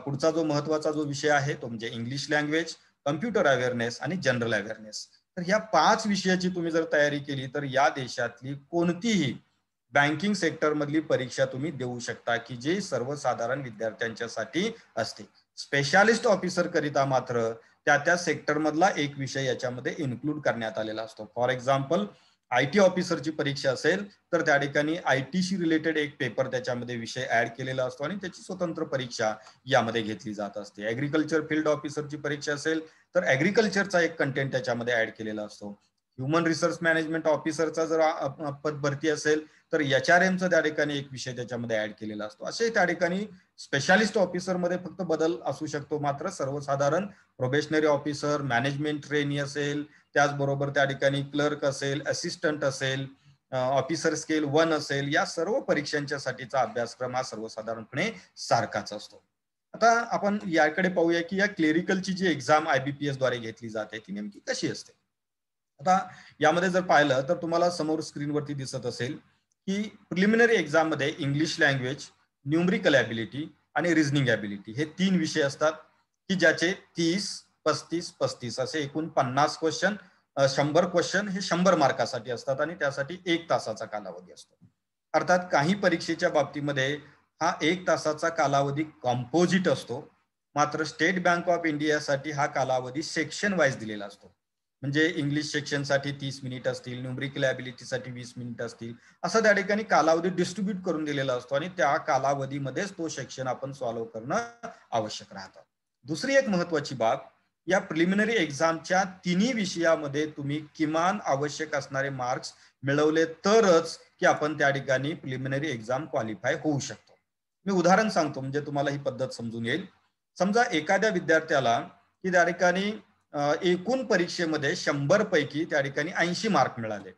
पुढचा जो महत्वाचा जो विषय आहे तो म्हणजे इंग्लिश लँग्वेज कम्प्युटर अवेअरनेस आणि जनरल अवेअरनेस तर ह्या पाच विषयाची तुम्ही जर तयारी केली तर या देशातली कोणतीही बँकिंग सेक्टरमधली परीक्षा तुम्ही देऊ शकता की जी सर्वसाधारण विद्यार्थ्यांच्यासाठी असते स्पेशालिस्ट ऑफिसर करिता मात्र त्या त्या सेक्टरमधला एक विषय याच्यामध्ये इन्क्लूड करण्यात आलेला असतो फॉर एक्झाम्पल आय टी ऑफिसरची परीक्षा असेल तर त्या ठिकाणी आय टीशी रिलेटेड एक पेपर त्याच्यामध्ये विषय ऍड केलेला असतो आणि त्याची स्वतंत्र परीक्षा यामध्ये घेतली जात असते ऍग्रिकल्चर फील्ड ऑफिसरची परीक्षा असेल तर ऍग्रिकल्चरचा एक कंटेंट त्याच्यामध्ये ऍड केलेला असतो ह्युमन रिसोर्स मॅनेजमेंट ऑफिसरचा जर पद भरती असेल तर एच आर एमचा त्या ठिकाणी एक विषय त्याच्यामध्ये ऍड केलेला असतो असे त्या ठिकाणी स्पेशालिस्ट ऑफिसरमध्ये फक्त बदल असू शकतो मात्र सर्वसाधारण प्रोबेशनरी ऑफिसर मॅनेजमेंट ट्रेनी असेल त्याचबरोबर त्या ठिकाणी क्लर्क असेल असिस्टंट असेल ऑफिसर स्केल वन असेल या सर्व परीक्षांच्या साठीचा अभ्यासक्रम हा सर्वसाधारणपणे सारखाच असतो आता आपण याकडे पाहूया की या क्लेरिकलची जी एक्झाम आयबीपीएस द्वारे घेतली जाते ती नेमकी कशी असते आता यामध्ये जर पाहिलं तर तुम्हाला समोर स्क्रीनवरती दिसत असेल की प्रिलिमिनरी मध्ये इंग्लिश लँग्वेज न्यूमरिकल ॲबिलिटी आणि रिझनिंग ॲबिलिटी हे तीन विषय असतात की ज्याचे तीस पस्तीस पस्तीस असे एकूण पन्नास क्वेश्चन शंभर क्वेश्चन हे शंभर मार्कासाठी असतात आणि त्यासाठी एक तासाचा कालावधी असतो अर्थात काही परीक्षेच्या बाबतीमध्ये हा एक तासाचा कालावधी कॉम्पोजिट असतो मात्र स्टेट बँक ऑफ इंडियासाठी हा कालावधी सेक्शन वाईज दिलेला असतो म्हणजे इंग्लिश सेक्शनसाठी तीस मिनिट असतील न्यूमरिकल साठी वीस मिनिट असतील असा त्या ठिकाणी कालावधी डिस्ट्रीब्युट करून दिलेला असतो आणि त्या कालावधीमध्येच तो सेक्शन आपण सॉल्व्ह करणं आवश्यक राहतं दुसरी एक महत्वाची बाब या प्रिलिमिनरी एक्झामच्या तिन्ही विषयामध्ये तुम्ही किमान आवश्यक असणारे मार्क्स मिळवले तरच की आपण त्या ठिकाणी प्रिलिमिनरी एक्झाम क्वालिफाय होऊ शकतो मी उदाहरण सांगतो म्हणजे तुम्हाला ही पद्धत समजून येईल समजा एखाद्या विद्यार्थ्याला की त्या ठिकाणी एकूण परीक्षेमध्ये शंभर पैकी त्या ठिकाणी ऐंशी मार्क मिळाले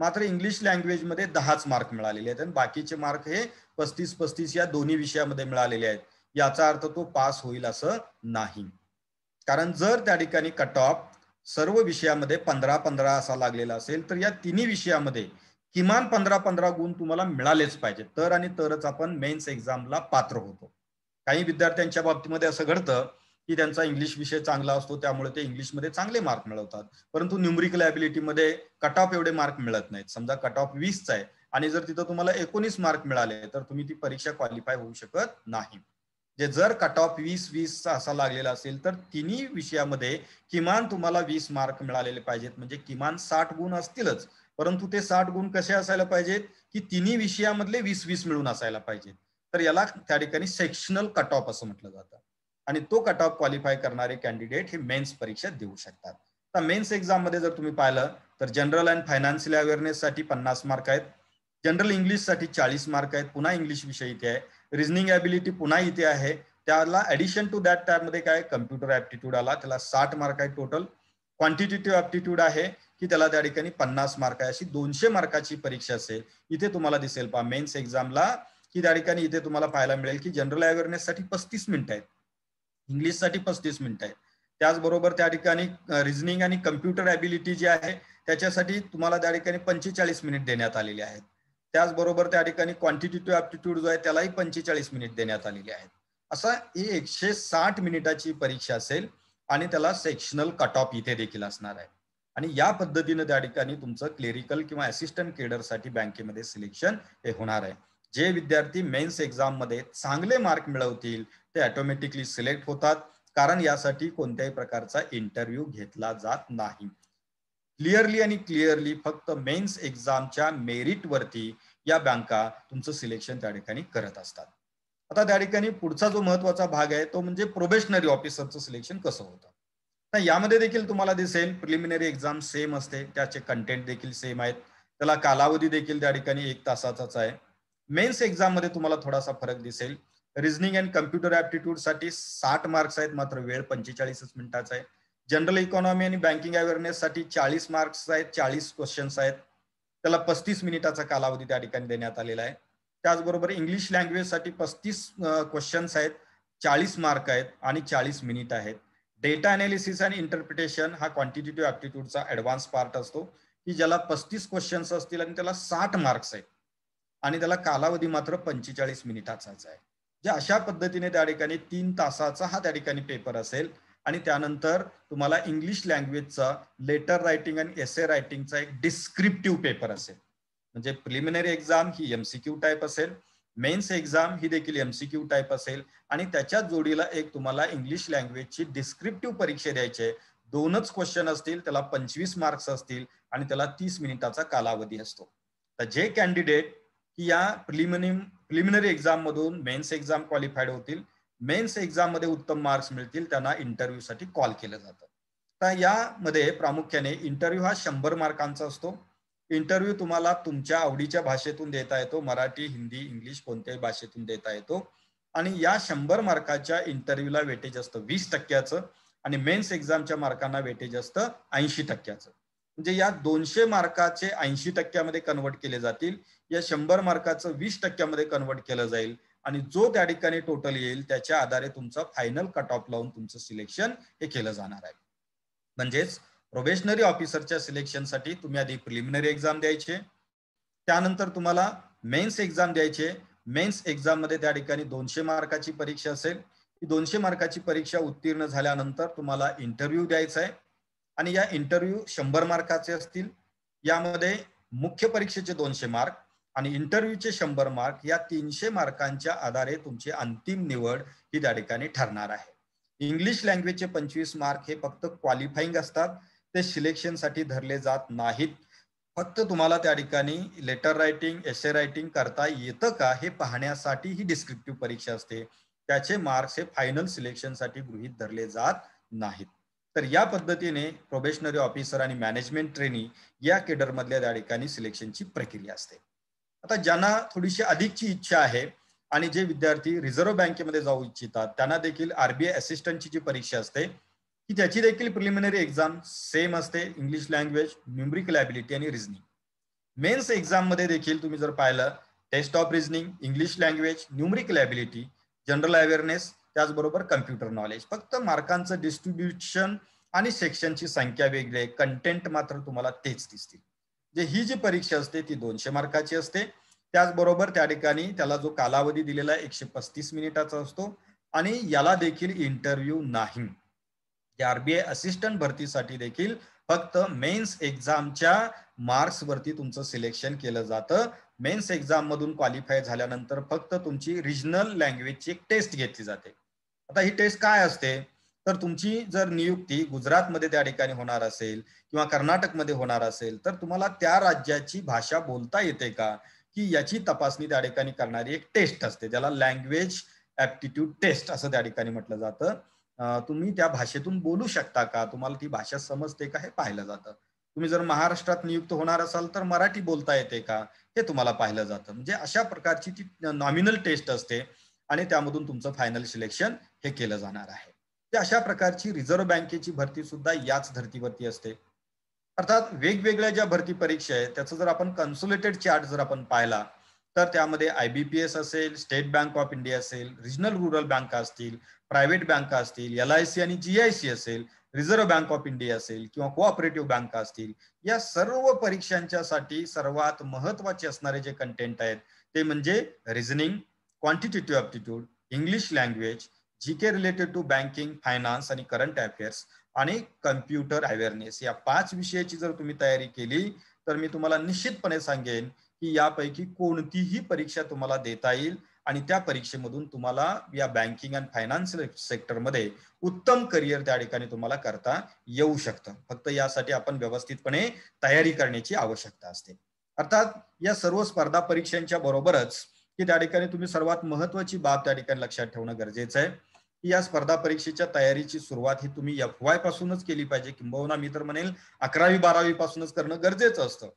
मात्र इंग्लिश लँग्वेज मध्ये दहाच मार्क मिळालेले आहेत आणि बाकीचे मार्क हे पस्तीस पस्तीस या दोन्ही विषयामध्ये मिळालेले आहेत याचा अर्थ तो पास होईल असं नाही कारण जर त्या ठिकाणी कट ऑफ सर्व विषयामध्ये पंधरा पंधरा असा लागलेला असेल तर या तिन्ही विषयामध्ये किमान पंधरा पंधरा गुण तुम्हाला मिळालेच पाहिजे तर आणि तरच आपण मेन्स एक्झामला पात्र होतो काही विद्यार्थ्यांच्या बाबतीमध्ये असं घडतं की त्यांचा इंग्लिश विषय चांगला असतो त्यामुळे ते इंग्लिशमध्ये चांगले मार्क मिळवतात परंतु न्युमरिकल ॲबिलिटीमध्ये कट ऑफ एवढे मार्क मिळत नाहीत समजा कट ऑफ वीसचा आहे आणि जर तिथं तुम्हाला एकोणीस मार्क मिळाले तर तुम्ही ती परीक्षा क्वालिफाय होऊ शकत नाही जे जर कट ऑफ वीस वीसचा असा लागलेला असेल तर तिन्ही विषयामध्ये किमान तुम्हाला वीस मार्क मिळालेले पाहिजेत म्हणजे किमान साठ गुण असतीलच परंतु ते साठ गुण कसे असायला पाहिजेत की तिन्ही विषयामधले वीस वीस मिळून असायला पाहिजेत तर याला त्या ठिकाणी सेक्शनल कट ऑफ असं म्हटलं जातं आणि तो कट ऑफ क्वालिफाय करणारे कॅन्डिडेट हे मेन्स परीक्षा देऊ शकतात आता मेन्स एक्झाम मध्ये जर तुम्ही पाहिलं तर जनरल अँड फायनान्शियल अवेअरनेस साठी पन्नास मार्क आहेत जनरल इंग्लिश साठी चाळीस मार्क आहेत पुन्हा इंग्लिश विषय इथे आहे रिझनिंग ऍबिलिटी पुन्हा इथे आहे त्याला ऍडिशन टू दॅट त्यामध्ये काय कम्प्युटर ऍप्टिट्यूड आला त्याला साठ मार्क आहे टोटल क्वांटिटेटिव्ह ऍप्टिट्यूड आहे की त्याला त्या ठिकाणी पन्नास मार्क आहे अशी दोनशे मार्काची परीक्षा असेल इथे तुम्हाला दिसेल पहा मेन्स एक्झामला की त्या ठिकाणी इथे तुम्हाला पाहायला मिळेल की जनरल अवेअरनेस साठी पस्तीस मिनिट आहेत इंग्लिशसाठी पस्तीस मिनिट आहे त्याचबरोबर त्या ठिकाणी रिझनिंग आणि कम्प्युटर ॲबिलिटी जी आहे त्याच्यासाठी तुम्हाला त्या ठिकाणी पंचेचाळीस मिनिट देण्यात आलेली आहेत त्याचबरोबर त्या ठिकाणी क्वांटिटेटिव्ह ॲप्टिट्यूड जो आहे त्यालाही पंचेचाळीस मिनिट देण्यात आलेली आहेत असा ही एकशे साठ मिनिटाची परीक्षा असेल आणि त्याला सेक्शनल कट ऑफ इथे देखील असणार आहे आणि या पद्धतीनं त्या ठिकाणी तुमचं क्लेरिकल किंवा असिस्टंट केडरसाठी बँकेमध्ये सिलेक्शन हे होणार आहे जे विद्यार्थी मेन्स मध्ये चांगले मार्क मिळवतील ते ऑटोमॅटिकली सिलेक्ट होतात कारण यासाठी कोणत्याही प्रकारचा इंटरव्ह्यू घेतला जात नाही क्लिअरली आणि क्लिअरली फक्त मेन्स एक्झामच्या वरती या बँका तुमचं सिलेक्शन त्या ठिकाणी करत असतात आता त्या ठिकाणी पुढचा जो महत्वाचा भाग आहे तो म्हणजे प्रोबेशनरी ऑफिसरचं सिलेक्शन कसं होतं यामध्ये देखील तुम्हाला दिसेल प्रिलिमिनरी एक्झाम सेम असते त्याचे कंटेंट देखील सेम आहेत त्याला कालावधी देखील त्या ठिकाणी एक तासाचाच आहे मेन्स एक्झाम मध्ये तुम्हाला थोडासा फरक दिसेल रिझनिंग अँड कम्प्युटर ऍप्टिट्यूड साठी साठ मार्क्स आहेत मात्र वेळ पंचेचाळीसच मिनिटाचा आहे जनरल इकॉनॉमी आणि बँकिंग अवेअरनेस साठी चाळीस मार्क्स आहेत चाळीस क्वेश्चन्स आहेत त्याला पस्तीस मिनिटाचा कालावधी त्या ठिकाणी देण्यात आलेला आहे त्याचबरोबर इंग्लिश लँग्वेज साठी पस्तीस क्वेश्चन्स आहेत चाळीस मार्क आहेत आणि चाळीस मिनिट आहेत डेटा अनालिसिस अँड इंटरप्रिटेशन हा क्वांटिटेटिव्ह ऍप्टिट्यूडचा ऍडव्हान्स पार्ट असतो की ज्याला पस्तीस क्वेश्चन्स असतील आणि त्याला साठ मार्क्स आहेत आणि त्याला कालावधी मात्र पंचेचाळीस मिनिटाचाच आहे जे म्हणजे अशा पद्धतीने त्या ठिकाणी तीन तासाचा हा त्या ठिकाणी पेपर असेल आणि त्यानंतर तुम्हाला इंग्लिश लँग्वेजचा लेटर रायटिंग आणि ए रायटिंगचा एक डिस्क्रिप्टिव्ह पेपर असेल म्हणजे प्रिलिमिनरी एक्झाम ही एमसीक्यू टाईप असेल मेन्स एक्झाम ही देखील एमसीक्यू टाईप असेल आणि त्याच्या जोडीला एक तुम्हाला इंग्लिश लँग्वेजची डिस्क्रिप्टिव्ह परीक्षा द्यायची आहे दोनच क्वेश्चन असतील त्याला पंचवीस मार्क्स असतील आणि त्याला तीस मिनिटाचा कालावधी असतो तर जे कॅन्डिडेट की या प्रिलिमिनरी प्रिलिमिनरी एक्झाम मधून मेन्स एक्झाम क्वालिफाईड होतील मेन्स एक्झाम मध्ये उत्तम मार्क्स मिळतील त्यांना इंटरव्ह्यू साठी कॉल केलं जातं तर यामध्ये प्रामुख्याने इंटरव्ह्यू हा शंभर मार्कांचा असतो इंटरव्ह्यू तुम्हाला तुमच्या आवडीच्या भाषेतून देता येतो मराठी हिंदी इंग्लिश कोणत्याही भाषेतून देता येतो आणि या शंभर मार्काच्या इंटरव्ह्यूला वेटेज असतं वीस टक्क्याचं आणि मेन्स एक्झामच्या मार्कांना वेटेज असतं ऐंशी टक्क्याचं म्हणजे या दोनशे मार्काचे ऐंशी टक्क्यामध्ये कन्वर्ट केले जातील या शंभर मार्काचं वीस टक्क्यामध्ये कन्वर्ट केलं जाईल आणि जो त्या ठिकाणी टोटल येईल त्याच्या आधारे तुमचा फायनल कट ऑफ लावून तुमचं सिलेक्शन हे केलं जाणार आहे म्हणजेच प्रोबेशनरी ऑफिसरच्या सिलेक्शनसाठी तुम्ही आधी प्रिलिमिनरी एक्झाम द्यायचे त्यानंतर तुम्हाला मेन्स एक्झाम द्यायचे मेन्स एक्झाम मध्ये त्या ठिकाणी दोनशे मार्काची परीक्षा असेल ही दोनशे मार्काची परीक्षा उत्तीर्ण झाल्यानंतर तुम्हाला इंटरव्ह्यू द्यायचा आहे आणि या इंटरव्ह्यू शंभर मार्काचे असतील यामध्ये मुख्य परीक्षेचे दोनशे मार्क आणि इंटरव्ह्यूचे शंभर मार्क या तीनशे मार्कांच्या आधारे तुमची अंतिम निवड ही त्या ठिकाणी ठरणार आहे इंग्लिश लँग्वेजचे पंचवीस मार्क हे फक्त क्वालिफाईंग असतात ते सिलेक्शनसाठी धरले जात नाहीत फक्त तुम्हाला त्या ठिकाणी लेटर रायटिंग एसे रायटिंग करता येतं का हे पाहण्यासाठी ही डिस्क्रिप्टिव्ह परीक्षा असते त्याचे मार्क्स हे फायनल सिलेक्शनसाठी गृहीत धरले जात नाहीत तर या पद्धतीने प्रोबेशनरी ऑफिसर आणि मॅनेजमेंट ट्रेनी या केडरमधल्या त्या ठिकाणी सिलेक्शनची प्रक्रिया असते आता ज्यांना थोडीशी अधिकची इच्छा आहे आणि जे विद्यार्थी रिझर्व्ह बँकेमध्ये जाऊ इच्छितात त्यांना देखील आरबीआय असिस्टंटची जी परीक्षा असते की त्याची देखील प्रिलिमिनरी एक्झाम सेम असते इंग्लिश लँग्वेज न्युमरिक लॅबिलिटी आणि रिझनिंग मेन्स एक्झाममध्ये देखील तुम्ही जर पाहिलं test of reasoning English language numeric ability general awareness त्याचबरोबर कम्प्युटर नॉलेज फक्त मार्कांचं डिस्ट्रीब्युशन आणि सेक्शनची संख्या वेगळी आहे कंटेंट मात्र तुम्हाला तेच दिसतील जे ही जी परीक्षा असते ती दोनशे मार्काची असते त्याचबरोबर त्या ठिकाणी त्याला जो कालावधी दिलेला आहे एकशे पस्तीस मिनिटाचा असतो आणि याला देखील इंटरव्ह्यू नाही आरबीआय असिस्टंट भरतीसाठी देखील फक्त मेन्स एक्झामच्या मार्क्सवरती तुमचं सिलेक्शन केलं जातं मेन्स एक्झाम मधून क्वालिफाय झाल्यानंतर फक्त तुमची रिजनल लँग्वेजची एक टेस्ट घेतली जाते आता ही टेस्ट काय असते तर तुमची जर नियुक्ती गुजरातमध्ये त्या ठिकाणी होणार असेल किंवा कर्नाटकमध्ये होणार असेल तर तुम्हाला त्या राज्याची भाषा बोलता येते का की याची तपासणी त्या ठिकाणी करणारी एक टेस्ट असते ज्याला लँग्वेज ऍप्टिट्यूड टेस्ट असं त्या ठिकाणी म्हटलं जातं तुम्ही त्या भाषेतून बोलू शकता का तुम्हाला ती भाषा समजते का हे पाहिलं जातं तुम्ही जर महाराष्ट्रात नियुक्त होणार असाल तर मराठी बोलता येते का हे तुम्हाला पाहिलं जातं म्हणजे अशा प्रकारची ती नॉमिनल टेस्ट असते आणि त्यामधून तुमचं फायनल सिलेक्शन हे केलं जाणार आहे म्हणजे अशा प्रकारची रिझर्व्ह बँकेची भरती सुद्धा याच धर्तीवरती असते अर्थात वेगवेगळ्या ज्या भरती परीक्षा आहेत त्याचं जर आपण कन्सुलेटेड चार्ट जर आपण पाहिला तर त्यामध्ये आय बी पी एस असेल स्टेट बँक ऑफ इंडिया असेल रिजनल रुरल बँका असतील प्रायव्हेट बँका असतील एल आय सी आणि जी आय सी असेल रिझर्व्ह बँक ऑफ इंडिया असेल किंवा कोऑपरेटिव्ह बँका असतील या सर्व परीक्षांच्यासाठी सर्वात महत्वाचे असणारे जे कंटेंट आहेत ते म्हणजे reasoning quantitative aptitude English language G K related to banking finance आणि करंट अफेअर्स आणि कम्प्युटर अवेअरनेस या पाच विषयाची जर तुम्ही तयारी केली तर मी तुम्हाला निश्चितपणे सांगेन की यापैकी कोणतीही परीक्षा तुम्हाला देता येईल आणि त्या परीक्षेमधून तुम्हाला या बँकिंग अँड फायनान्स सेक्टरमध्ये उत्तम करिअर त्या ठिकाणी तुम्हाला करता येऊ शकतं फक्त यासाठी आपण व्यवस्थितपणे तयारी करण्याची आवश्यकता असते अर्थात या सर्व स्पर्धा परीक्षांच्या बरोबरच की त्या ठिकाणी तुम्ही सर्वात महत्वाची बाब त्या ठिकाणी लक्षात ठेवणं गरजेचं आहे या स्पर्धा परीक्षेच्या तयारीची सुरुवात ही तुम्ही एफ वाय पासूनच केली पाहिजे किंबहुना मी तर म्हणेल अकरावी बारावी पासूनच करणं गरजेचं असतं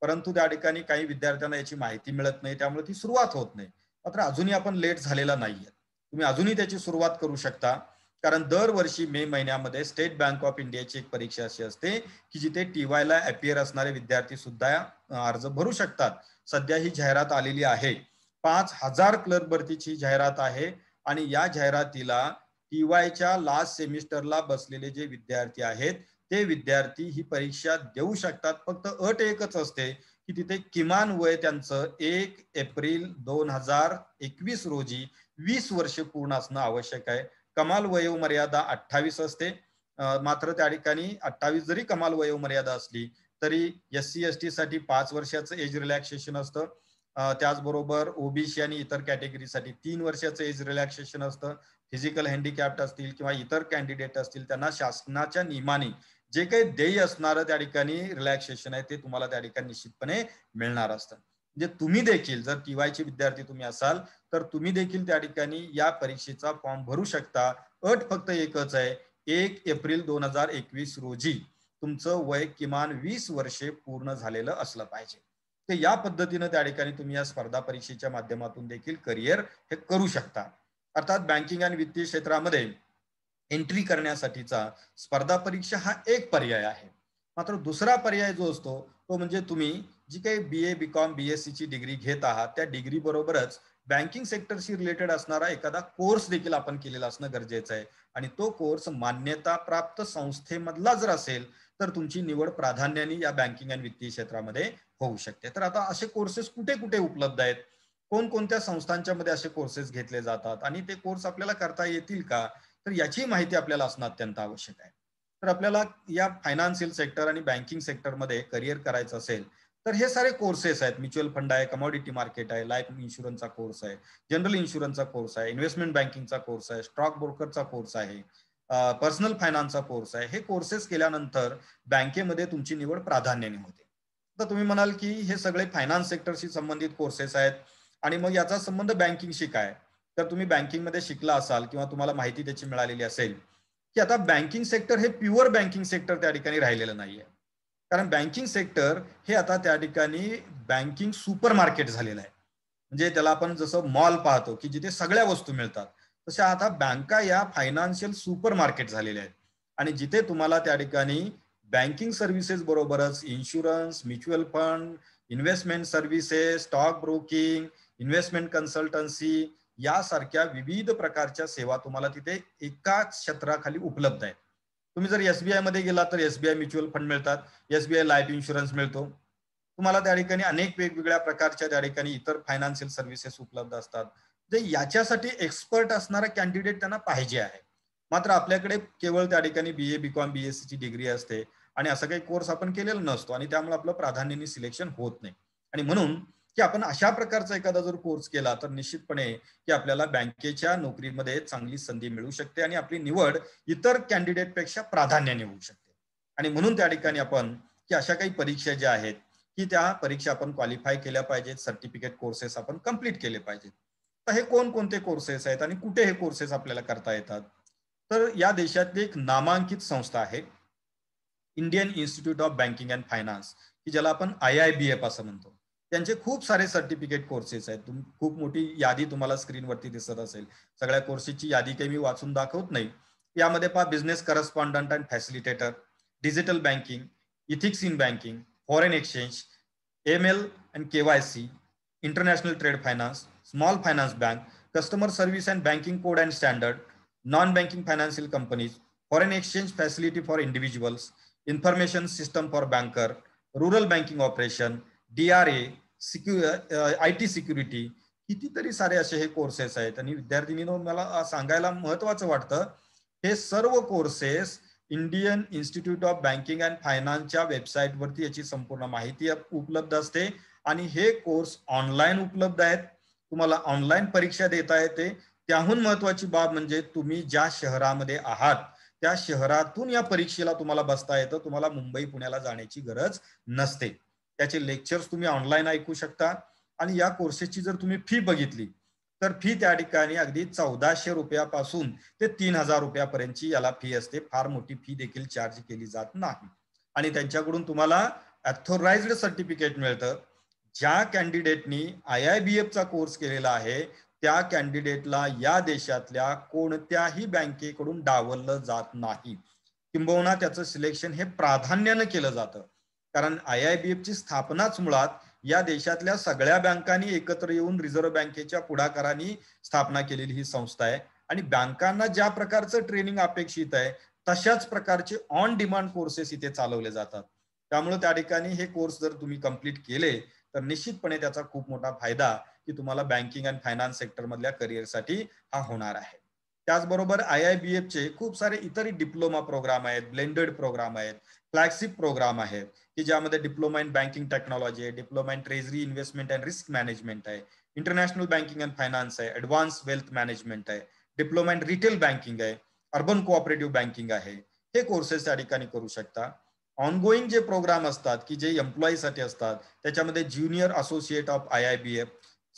परंतु त्या ठिकाणी काही विद्यार्थ्यांना याची माहिती मिळत नाही त्यामुळे ती सुरुवात होत नाही मात्र अजूनही आपण लेट झालेला नाहीये तुम्ही अजूनही त्याची सुरुवात करू शकता कारण दरवर्षी मे महिन्यामध्ये स्टेट बँक ऑफ इंडियाची एक परीक्षा अशी असते की जिथे टी वायला अपियर असणारे विद्यार्थी सुद्धा अर्ज भरू शकतात सध्या ही जाहिरात आलेली आहे पाच हजार क्लर्क भरतीची जाहिरात आहे आणि या जाहिरातीला टी वायच्या लास्ट सेमिस्टरला बसलेले जे विद्यार्थी आहेत ते विद्यार्थी ही परीक्षा देऊ शकतात फक्त अट एकच असते की तिथे किमान वय त्यांचं एक एप्रिल दोन हजार एकवीस रोजी वीस वर्ष पूर्ण असणं आवश्यक आहे कमाल वयोमर्यादा अठ्ठावीस असते मात्र त्या ठिकाणी अठ्ठावीस जरी कमाल वयोमर्यादा असली तरी एस सी एस टी साठी पाच वर्षाचं एज रिलॅक्सेशन असतं त्याचबरोबर ओबीसी आणि इतर कॅटेगरीसाठी तीन वर्षाचं एज रिलॅक्सेशन असतं फिजिकल हँडिकॅप्ट असतील किंवा इतर कॅन्डिडेट असतील त्यांना शासनाच्या नियमाने जे काही देय असणार त्या ठिकाणी रिलॅक्सेशन आहे ते तुम्हाला त्या ठिकाणी निश्चितपणे मिळणार असतं म्हणजे तुम्ही देखील जर टीवायचे विद्यार्थी तुम्ही असाल तर तुम्ही देखील त्या ठिकाणी या परीक्षेचा फॉर्म भरू शकता अट फक्त एकच आहे एक एप्रिल दोन हजार एकवीस रोजी तुमचं वय किमान वीस वर्षे पूर्ण झालेलं असलं पाहिजे ते या पद्धतीनं त्या ठिकाणी तुम्ही या स्पर्धा परीक्षेच्या माध्यमातून देखील करिअर हे करू शकता अर्थात बँकिंग आणि वित्तीय क्षेत्रामध्ये एंट्री करण्यासाठीचा स्पर्धा परीक्षा हा एक पर्याय आहे मात्र दुसरा पर्याय जो असतो तो म्हणजे तुम्ही जी काही बी A B com B degree घेत आहात त्या डिग्री बरोबरच बँकिंग सेक्टरशी रिलेटेड असणारा एखादा कोर्स देखील आपण केलेला असणं गरजेचं आहे आणि तो कोर्स मान्यता प्राप्त संस्थेमधला जर असेल तर तुमची निवड प्राधान्याने या बँकिंग आणि वित्तीय क्षेत्रामध्ये होऊ शकते तर आता असे कोर्सेस कुठे कुठे उपलब्ध आहेत कोणकोणत्या संस्थांच्या मध्ये असे कोर्सेस घेतले जातात आणि ते कोर्स आपल्याला करता येतील का तर याची माहिती आपल्याला असणं अत्यंत आवश्यक आहे तर आपल्याला या फायनान्शियल सेक्टर आणि बँकिंग सेक्टरमध्ये करिअर करायचं असेल तर हे सारे कोर्सेस आहेत म्युच्युअल फंड आहे कमोडिटी मार्केट आहे लाईफ इन्शुरन्सचा कोर्स आहे जनरल इन्शुरन्सचा कोर्स आहे इन्व्हेस्टमेंट बँकिंगचा कोर्स आहे स्टॉक ब्रोकरचा कोर्स आहे पर्सनल फायनान्सचा कोर्स आहे हे कोर्सेस केल्यानंतर बँकेमध्ये तुमची निवड प्राधान्याने होते तर तुम्ही म्हणाल की हे सगळे फायनान्स सेक्टरशी संबंधित कोर्सेस आहेत आणि मग याचा संबंध बँकिंगशी काय तर तुम्ही बँकिंगमध्ये शिकला असाल किंवा तुम्हाला माहिती त्याची मिळालेली असेल की आता बँकिंग सेक्टर हे प्युअर बँकिंग सेक्टर त्या ठिकाणी राहिलेलं नाहीये कारण बँकिंग सेक्टर हे आता त्या ठिकाणी बँकिंग सुपर मार्केट झालेलं आहे म्हणजे त्याला आपण जसं मॉल पाहतो की जिथे सगळ्या वस्तू मिळतात तशा आता बँका या फायनान्शियल सुपर मार्केट झालेल्या आहेत आणि जिथे तुम्हाला त्या ठिकाणी बँकिंग सर्व्हिसेस बरोबरच insurance mutual fund investment services stock broking investment consultancy यासारख्या विविध प्रकारच्या सेवा तुम्हाला तिथे एकाच क्षेत्राखाली उपलब्ध आहेत तुम्ही जर एसबीआय मध्ये गेला तर एसबीआय म्युच्युअल फंड मिळतात एसबीआय लाईफ इन्शुरन्स मिळतो तुम्हाला त्या ठिकाणी अनेक वेगवेगळ्या प्रकारच्या त्या ठिकाणी इतर फायनान्शियल सर्व्हिसेस उपलब्ध असतात जे याच्यासाठी एक्सपर्ट असणारा कॅन्डिडेट त्यांना पाहिजे आहे मात्र आपल्याकडे केवळ त्या ठिकाणी B A B com B S ची डिग्री असते आणि असा काही कोर्स आपण केलेला नसतो आणि त्यामुळे आपलं प्राधान्याने सिलेक्शन होत नाही आणि म्हणून की आपण अशा प्रकारचा एखादा जर कोर्स केला तर निश्चितपणे की आपल्याला बँकेच्या नोकरीमध्ये चांगली संधी मिळू शकते आणि आपली निवड इतर पेक्षा प्राधान्याने होऊ शकते आणि म्हणून त्या ठिकाणी आपण की अशा काही परीक्षा ज्या आहेत की त्या परीक्षा आपण क्वालिफाय केल्या पाहिजेत सर्टिफिकेट कोर्सेस आपण कम्प्लीट केले पाहिजेत तर हे कोणकोणते कोर्सेस आहेत आणि कुठे हे कोर्सेस आपल्याला करता येतात तर या देशातली एक नामांकित संस्था आहे Indian Institute of Banking and Finance की ज्याला आपण आय आय बी एफ असं म्हणतो त्यांचे खूप सारे सर्टिफिकेट कोर्सेस आहेत खूप मोठी यादी तुम्हाला स्क्रीनवरती दिसत असेल सगळ्या कोर्सेसची यादी काही मी वाचून दाखवत नाही यामध्ये पहा business correspondent and facilitator digital banking ethics in banking foreign exchange M L and K Y C international trade finance small finance bank customer service and banking code and standard non banking financial companies foreign exchange facility for individuals information system for banker, rural banking operation, DRA, सिक्यु I T security कितीतरी सारे असे हे courses आहेत आणि विद्यार्थिनीनो मला सांगायला महत्वाचं वाटतं हे सर्व courses Indian Institute of Banking and फायनान्सच्या वेबसाईटवरती याची संपूर्ण माहिती उपलब्ध असते आणि हे कोर्स ऑनलाईन उपलब्ध आहेत तुम्हाला ऑनलाईन परीक्षा देता येते त्याहून महत्वाची बाब म्हणजे तुम्ही ज्या शहरामध्ये आहात त्या शहरातून या परीक्षेला तुम्हाला बसता येतं तुम्हाला मुंबई पुण्याला जाण्याची गरज नसते त्याचे लेक्चर्स तुम्ही ऑनलाईन ऐकू शकता आणि या कोर्सेसची जर तुम्ही फी बघितली तर फी त्या ठिकाणी अगदी चौदाशे रुपयापासून ते तीन हजार रुपयापर्यंतची याला फी असते फार मोठी फी देखील चार्ज केली जात नाही आणि त्यांच्याकडून तुम्हाला अथोराइज्ड सर्टिफिकेट मिळतं ज्या कॅन्डिडेटनी आय आय बी चा कोर्स केलेला आहे त्या कॅन्डिडेटला या देशातल्या कोणत्याही बँकेकडून डावललं जात नाही किंबहुना त्याचं सिलेक्शन हे प्राधान्यानं केलं जातं कारण आय आय बी एफची स्थापनाच मुळात या देशातल्या सगळ्या बँकांनी एकत्र येऊन रिझर्व्ह बँकेच्या पुढाकारांनी स्थापना केलेली ही संस्था आहे आणि बँकांना ज्या प्रकारचं ट्रेनिंग अपेक्षित आहे तशाच प्रकारचे ऑन डिमांड कोर्सेस इथे चालवले जातात त्यामुळे त्या ठिकाणी हे कोर्स जर तुम्ही कम्प्लीट केले तर निश्चितपणे त्याचा खूप मोठा फायदा की तुम्हाला बँकिंग अँड फायनान्स सेक्टरमधल्या करिअरसाठी हा होणार आहे त्याचबरोबर आय आय बी चे खूप सारे इतर डिप्लोमा प्रोग्राम आहेत ब्लेंडेड प्रोग्राम आहेत फ्लॅगशिप प्रोग्राम आहेत की ज्यामध्ये डिप्लोमा इन बँकिंग टेक्नॉलॉजी आहे diploma in treasury investment and risk management आहे इंटरनॅशनल बँकिंग अँड फायनान्स आहे ऍडव्हान्स वेल्थ मॅनेजमेंट आहे डिप्लोमा इन रिटेल बँकिंग आहे अर्बन कोऑपरेटिव्ह बँकिंग आहे हे कोर्सेस त्या ठिकाणी करू शकता ऑनगोईंग जे प्रोग्राम असतात की जे एम्प्लॉईसाठी असतात त्याच्यामध्ये junior associate of I I B F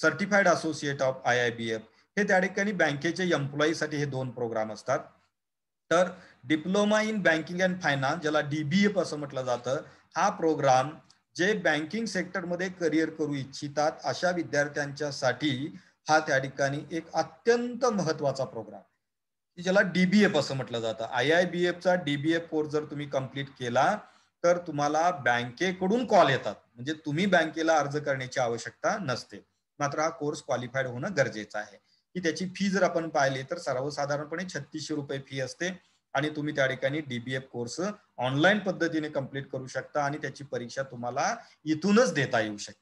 certified associate of I I B F हे त्या ठिकाणी बँकेचे एम्प्लॉईसाठी हे दोन प्रोग्राम असतात तर diploma in banking and finance ज्याला डीबीएफ असं म्हटलं जातं हा प्रोग्राम जे बँकिंग सेक्टरमध्ये करिअर करू इच्छितात अशा विद्यार्थ्यांच्यासाठी हा त्या ठिकाणी एक अत्यंत महत्वाचा प्रोग्राम ज्याला डीबीएफ असं म्हटलं जातं आय आय बी एफचा डीबीएफ कोर्स जर तुम्ही कम्प्लीट केला तर तुम्हाला बँकेकडून कॉल येतात म्हणजे तुम्ही बँकेला अर्ज करण्याची आवश्यकता नसते मात्र हा कोर्स क्वालिफाईड होणं गरजेचं आहे की त्याची फी जर आपण पाहिली तर सर्वसाधारणपणे छत्तीसशे रुपये फी असते आणि तुम्ही त्या ठिकाणी डीबीएफ कोर्स ऑनलाईन पद्धतीने कम्प्लीट करू शकता आणि त्याची परीक्षा तुम्हाला इथूनच देता येऊ शकते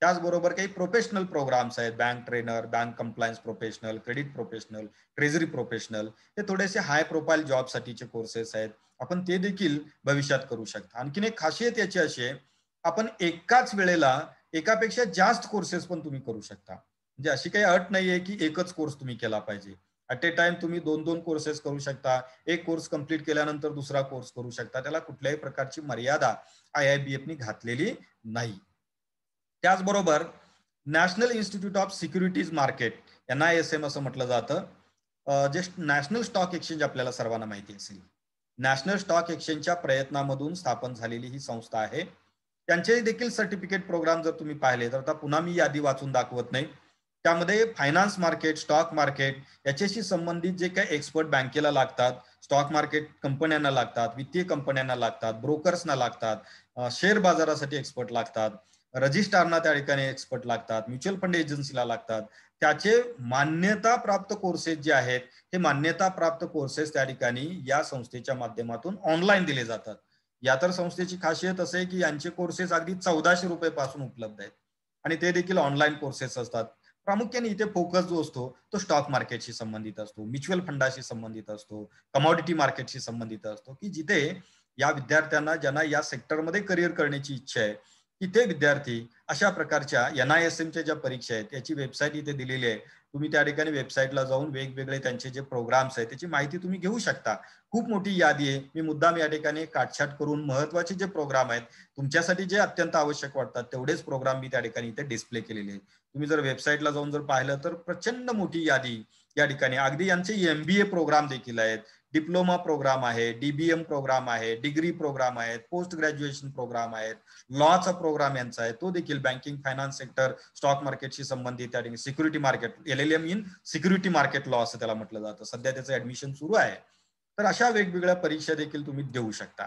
त्याचबरोबर काही प्रोफेशनल प्रोग्राम्स आहेत bank trainer bank compliance professional credit professional treasury professional हे थोडेसे हाय प्रोफाईल जॉबसाठीचे कोर्सेस आहेत आपण ते देखील भविष्यात करू शकता आणखीन एक खासियत याची अशी आहे आपण एकाच वेळेला एकापेक्षा जास्त कोर्सेस पण तुम्ही करू शकता म्हणजे अशी काही अट नाहीये की एकच कोर्स तुम्ही केला पाहिजे ॲट ए टाइम तुम्ही दोन दोन कोर्सेस करू शकता एक कोर्स कम्प्लीट केल्यानंतर दुसरा कोर्स करू शकता त्याला कुठल्याही प्रकारची मर्यादा आय आय बी एफ नी घातलेली नाही त्याचबरोबर National Institute of Securities Market N I S M असं म्हटलं जातं जे नॅशनल स्टॉक एक्सचेंज आपल्याला सर्वांना माहिती असेल नॅशनल स्टॉक एक्सचेंजच्या प्रयत्नामधून स्थापन झालेली ही संस्था आहे त्यांचे देखील सर्टिफिकेट प्रोग्राम जर तुम्ही पाहिले तर आता पुन्हा मी यादी वाचून दाखवत नाही त्यामध्ये फायनान्स मार्केट स्टॉक मार्केट याच्याशी संबंधित जे काही एक्सपर्ट बँकेला लागतात स्टॉक मार्केट कंपन्यांना लागतात वित्तीय कंपन्यांना लागतात ब्रोकर्सना लागतात शेअर बाजारासाठी एक्सपर्ट लागतात रजिस्ट्रारना त्या ठिकाणी एक्सपर्ट लागतात म्युच्युअल फंड एजन्सीला लागतात त्याचे मान्यता प्राप्त कोर्सेस जे आहेत हे मान्यता प्राप्त कोर्सेस त्या ठिकाणी या संस्थेच्या माध्यमातून ऑनलाईन दिले जातात या तर संस्थेची खासियत असे की यांचे कोर्सेस अगदी चौदाशे रुपये पासून उपलब्ध आहेत आणि ते देखील ऑनलाईन कोर्सेस असतात प्रामुख्याने इथे फोकस जो असतो तो स्टॉक मार्केटशी संबंधित असतो म्युच्युअल फंडाशी संबंधित असतो कमॉडिटी मार्केटशी संबंधित असतो की जिथे या विद्यार्थ्यांना ज्यांना या सेक्टरमध्ये करिअर करण्याची इच्छा आहे ते विद्यार्थी अशा प्रकारच्या एन आय एस एमच्या ज्या परीक्षा आहेत त्याची वेबसाईट इथे दिलेली आहे तुम्ही त्या ठिकाणी वेबसाईटला जाऊन वेगवेगळे त्यांचे जे प्रोग्राम्स आहेत त्याची माहिती तुम्ही घेऊ शकता खूप मोठी यादी आहे मी मुद्दाम या ठिकाणी काटछाट करून महत्वाचे जे प्रोग्राम आहेत तुमच्यासाठी जे अत्यंत आवश्यक वाटतात तेवढेच प्रोग्राम मी त्या ठिकाणी इथे डिस्प्ले केलेले आहेत तुम्ही जर वेबसाईटला जाऊन जर पाहिलं तर प्रचंड मोठी यादी या ठिकाणी अगदी यांचे एमबीए प्रोग्राम देखील आहेत डिप्लोमा प्रोग्राम आहे डीबीएम प्रोग्राम आहे डिग्री प्रोग्राम आहेत पोस्ट ग्रॅज्युएशन प्रोग्राम आहेत लॉचा प्रोग्राम यांचा आहे तो देखील बँकिंग फायनान्स सेक्टर स्टॉक मार्केटशी संबंधित त्या ठिकाणी security market L L M in security market law असं त्याला म्हटलं जातं सध्या त्याचं ऍडमिशन सुरू आहे तर अशा वेगवेगळ्या परीक्षा देखील तुम्ही देऊ शकता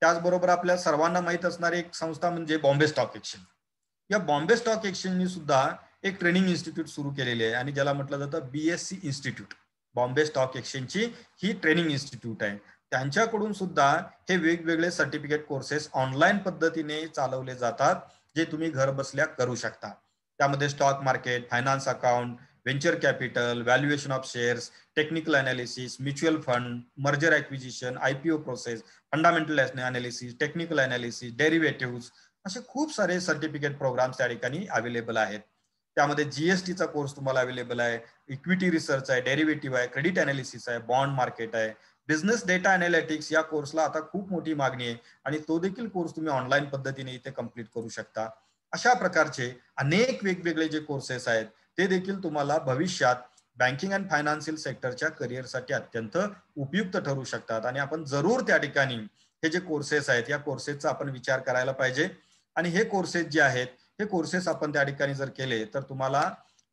त्याचबरोबर आपल्या सर्वांना माहीत असणारी एक संस्था म्हणजे बॉम्बे स्टॉक एक्सचेंज या बॉम्बे स्टॉक एक्सचेंजनी सुद्धा एक ट्रेनिंग इन्स्टिट्यूट सुरू केलेले आहे आणि ज्याला म्हटलं जातं BSC institute Bombay stock exchange ची ही ट्रेनिंग इन्स्टिट्यूट आहे त्यांच्याकडून सुद्धा हे वेगवेगळे सर्टिफिकेट कोर्सेस ऑनलाईन पद्धतीने चालवले जातात जे तुम्ही घर बसल्या करू शकता त्यामध्ये stock market finance account venture capital valuation of shares technical analysis mutual fund merger acquisition IPO process fundamental analysis technical analysis derivative असे खूप सारे सर्टिफिकेट प्रोग्राम्स त्या ठिकाणी अवेलेबल आहेत त्यामध्ये जीएसटीचा कोर्स तुम्हाला अवेलेबल आहे इक्विटी रिसर्च आहे डेरिव्हेटिव्ह आहे क्रेडिट अनालिसिस आहे बॉन्ड मार्केट आहे बिझनेस डेटा अनालिटिक्स या कोर्सला आता खूप मोठी मागणी आहे आणि तो देखील कोर्स तुम्ही ऑनलाईन पद्धतीने इथे कम्प्लीट करू शकता अशा प्रकारचे अनेक वेगवेगळे जे कोर्सेस आहेत ते देखील तुम्हाला भविष्यात बँकिंग अँड फायनान्शियल सेक्टरच्या करिअरसाठी अत्यंत उपयुक्त ठरू शकतात आणि आपण जरूर त्या ठिकाणी हे जे कोर्सेस आहेत या कोर्सेसचा आपण विचार करायला पाहिजे आणि हे कोर्सेस जे आहेत हे कोर्सेस आपण त्या ठिकाणी जर केले तर तुम्हाला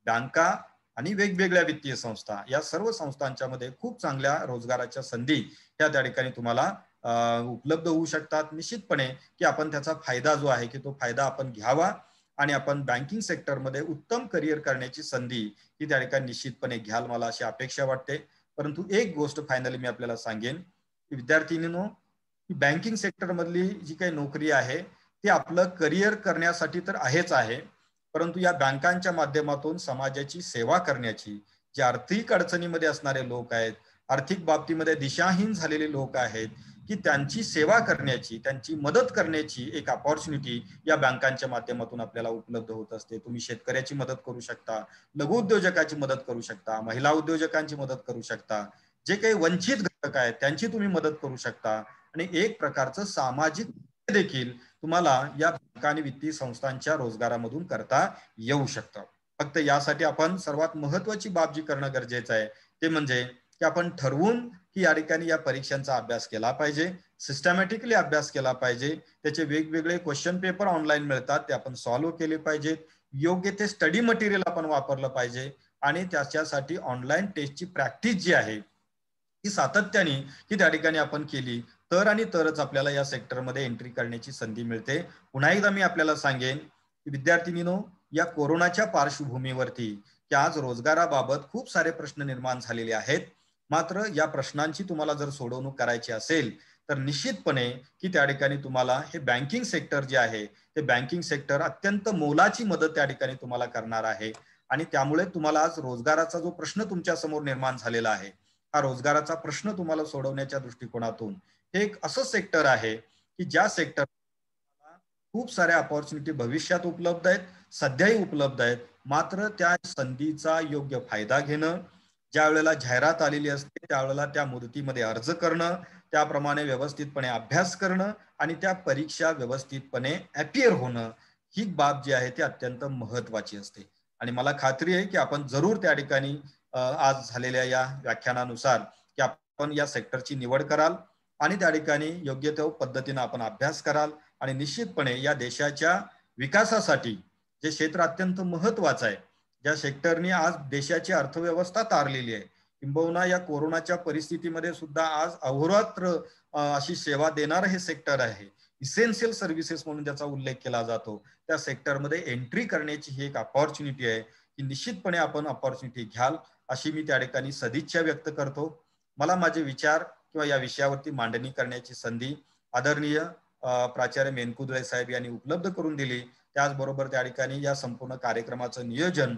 बँका आणि वेगवेगळ्या वित्तीय संस्था या सर्व संस्थांच्या मध्ये खूप चांगल्या रोजगाराच्या संधी या त्या ठिकाणी तुम्हाला उपलब्ध होऊ शकतात निश्चितपणे की आपण त्याचा फायदा जो आहे की तो फायदा आपण घ्यावा आणि आपण बँकिंग सेक्टरमध्ये उत्तम करिअर करण्याची संधी ही त्या ठिकाणी निश्चितपणे घ्याल मला अशी अपेक्षा वाटते परंतु एक गोष्ट फायनली मी आपल्याला सांगेन की विद्यार्थिनीनो की बँकिंग सेक्टरमधली जी काही नोकरी आहे ती आपलं करिअर करण्यासाठी तर आहेच आहे परंतु या बँकांच्या माध्यमातून समाजाची सेवा करण्याची जे आर्थिक अडचणीमध्ये असणारे लोक आहेत आर्थिक बाबतीमध्ये दिशाहीन झालेले लोक आहेत की त्यांची सेवा करण्याची त्यांची मदत करण्याची एक अपॉर्च्युनिटी या बँकांच्या माध्यमातून आपल्याला उपलब्ध होत असते तुम्ही शेतकऱ्याची मदत करू शकता लघु उद्योजकाची मदत करू शकता महिला उद्योजकांची मदत करू शकता जे काही वंचित घटक आहेत त्यांची तुम्ही मदत करू शकता आणि एक प्रकारचं सामाजिक देखील तुम्हाला या बँका आणि वित्तीय संस्थांच्या रोजगारामधून करता येऊ शकतं फक्त यासाठी आपण सर्वात महत्वाची बाब जी करणं गरजेचं आहे ते म्हणजे की आपण ठरवून की या ठिकाणी या परीक्षांचा अभ्यास केला पाहिजे सिस्टमॅटिकली अभ्यास केला पाहिजे त्याचे वेगवेगळे क्वेश्चन पेपर ऑनलाईन मिळतात ते आपण सॉल्व्ह केले पाहिजेत योग्य ते स्टडी मटेरियल आपण वापरलं पाहिजे आणि त्याच्यासाठी ऑनलाईन टेस्टची प्रॅक्टिस जी आहे ती सातत्याने की त्या ठिकाणी आपण केली तर आणि तरच आपल्याला या सेक्टरमध्ये एंट्री करण्याची संधी मिळते पुन्हा एकदा मी आपल्याला सांगेन की विद्यार्थिनीनो या कोरोनाच्या पार्श्वभूमीवरती की आज रोजगाराबाबत खूप सारे प्रश्न निर्माण झालेले आहेत मात्र या प्रश्नांची तुम्हाला जर सोडवणूक करायची असेल तर निश्चितपणे की त्या ठिकाणी तुम्हाला हे बँकिंग सेक्टर जे आहे ते बँकिंग सेक्टर अत्यंत मोलाची मदत त्या ठिकाणी तुम्हाला करणार आहे आणि त्यामुळे तुम्हाला आज रोजगाराचा जो प्रश्न तुमच्या समोर निर्माण झालेला आहे हा रोजगाराचा प्रश्न तुम्हाला सोडवण्याच्या दृष्टिकोनातून हे एक असं सेक्टर आहे की ज्या सेक्टर खूप साऱ्या अपॉर्च्युनिटी भविष्यात उपलब्ध आहेत सध्याही उपलब्ध आहेत मात्र त्या संधीचा योग्य फायदा घेणं ज्या वेळेला जाहिरात आलेली असते त्यावेळेला त्या मूर्तीमध्ये अर्ज करणं त्याप्रमाणे व्यवस्थितपणे अभ्यास करणं आणि त्या परीक्षा व्यवस्थितपणे अपियर होणं ही बाब जी आहे ती अत्यंत महत्वाची असते आणि मला खात्री आहे की आपण जरूर त्या ठिकाणी आज झालेल्या या व्याख्यानानुसार की आपण या सेक्टरची निवड कराल आणि त्या ठिकाणी योग्य त्या पद्धतीने आपण अभ्यास कराल आणि निश्चितपणे या देशाच्या विकासासाठी जे क्षेत्र अत्यंत महत्वाचं आहे ज्या सेक्टरने आज देशाची अर्थव्यवस्था तारलेली आहे किंबहुना या कोरोनाच्या परिस्थितीमध्ये सुद्धा आज अहोरात्र अशी सेवा देणारं हे सेक्टर आहे इसेन्शियल सर्व्हिसेस म्हणून त्याचा उल्लेख केला जातो त्या सेक्टरमध्ये एंट्री करण्याची ही एक अपॉर्च्युनिटी आहे की निश्चितपणे आपण अपॉर्च्युनिटी घ्याल अशी मी त्या ठिकाणी सदिच्छा व्यक्त करतो मला माझे विचार किंवा या विषयावरती मांडणी करण्याची संधी आदरणीय प्राचार्य मेनकुदळे साहेब यांनी उपलब्ध करून दिली त्याचबरोबर त्या ठिकाणी या संपूर्ण कार्यक्रमाचं नियोजन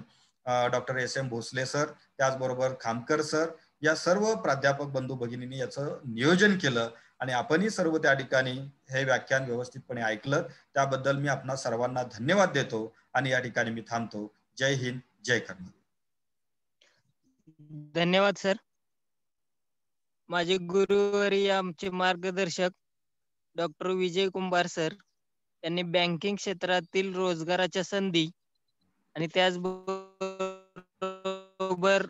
doctor S M Bhosale sir त्याचबरोबर खामकर सर या सर्व प्राध्यापक बंधू भगिनींनी याचं नियोजन केलं आणि आपणही सर्व त्या ठिकाणी हे व्याख्यान व्यवस्थितपणे ऐकलं त्याबद्दल मी आपणा सर्वांना धन्यवाद देतो आणि या ठिकाणी मी थांबतो जय हिंद जय कर्नाटक धन्यवाद सर माझे गुरुवारी आमचे मार्गदर्शक डॉक्टर विजय कुंभार सर त्यांनी बँकिंग क्षेत्रातील रोजगाराच्या संधी आणि त्याचबरोबर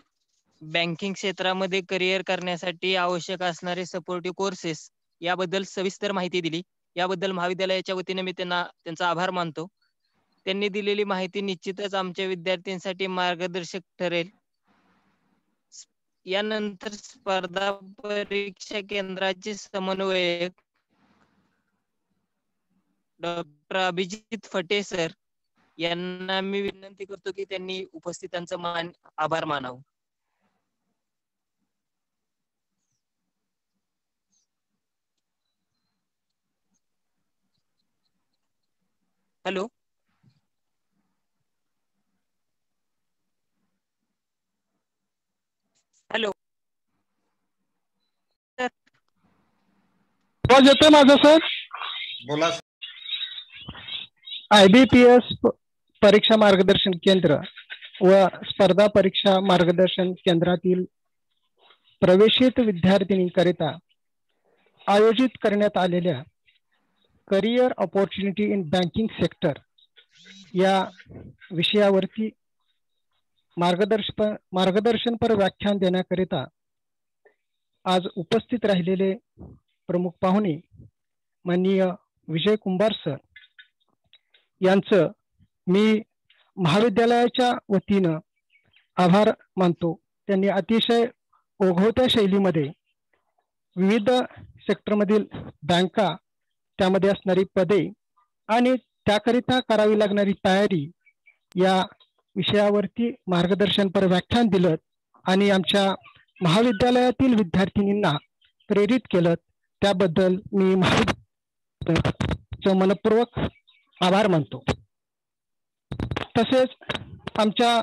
बँकिंग क्षेत्रामध्ये करिअर करण्यासाठी आवश्यक असणारे सपोर्टिव्ह कोर्सेस याबद्दल सविस्तर माहिती दिली याबद्दल महाविद्यालयाच्या वतीने मी त्यांना त्यांचा आभार मानतो त्यांनी दिलेली माहिती निश्चितच आमच्या विद्यार्थ्यांसाठी मार्गदर्शक ठरेल यानंतर स्पर्धा परीक्षा केंद्राचे समन्वयक डॉक्टर अभिजित फटे सर यांना मी विनंती करतो की त्यांनी उपस्थितांचा मान आभार मानाव हॅलो आवाज येतोय माझा सर बोला आयबीपीएस परीक्षा मार्गदर्शन केंद्र व स्पर्धा परीक्षा मार्गदर्शन केंद्रातील प्रवेशित विद्यार्थिनीकरिता आयोजित करण्यात आलेल्या career opportunity in banking sector या विषयावरती मार्गदर्श मार्गदर्शनपर व्याख्यान देण्याकरिता आज उपस्थित राहिलेले प्रमुख पाहुणे माननीय विजय कुंभार सर यांचं मी महाविद्यालयाच्या वतीनं आभार मानतो त्यांनी अतिशय ओघवत्या शैलीमध्ये विविध सेक्टरमधील बँका त्यामध्ये असणारी पदे आणि त्याकरिता करावी लागणारी तयारी या विषयावरती मार्गदर्शनपर व्याख्यान दिलं आणि आमच्या महाविद्यालयातील विद्यार्थिनींना प्रेरित केलं त्याबद्दल मी मनपूर्वक आभार मानतो तसेच आमच्या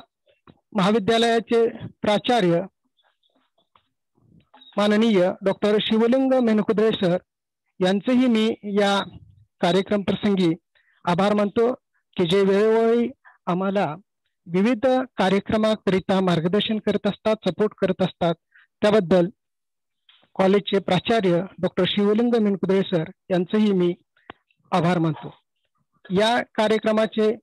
महाविद्यालयाचे प्राचार्य माननीय डॉक्टर शिवलिंग मेनकुद्रे सर यांचेही मी या कार्यक्रम प्रसंगी आभार मानतो की जे वेळोवेळी आम्हाला विविध कार्यक्रमाकरिता मार्गदर्शन करत असतात सपोर्ट करत असतात त्याबद्दल कॉलेजचे प्राचार्य डॉक्टर शिवलिंग मेनकुदळे सर यांचंही मी आभार मानतो या कार्यक्रमाचे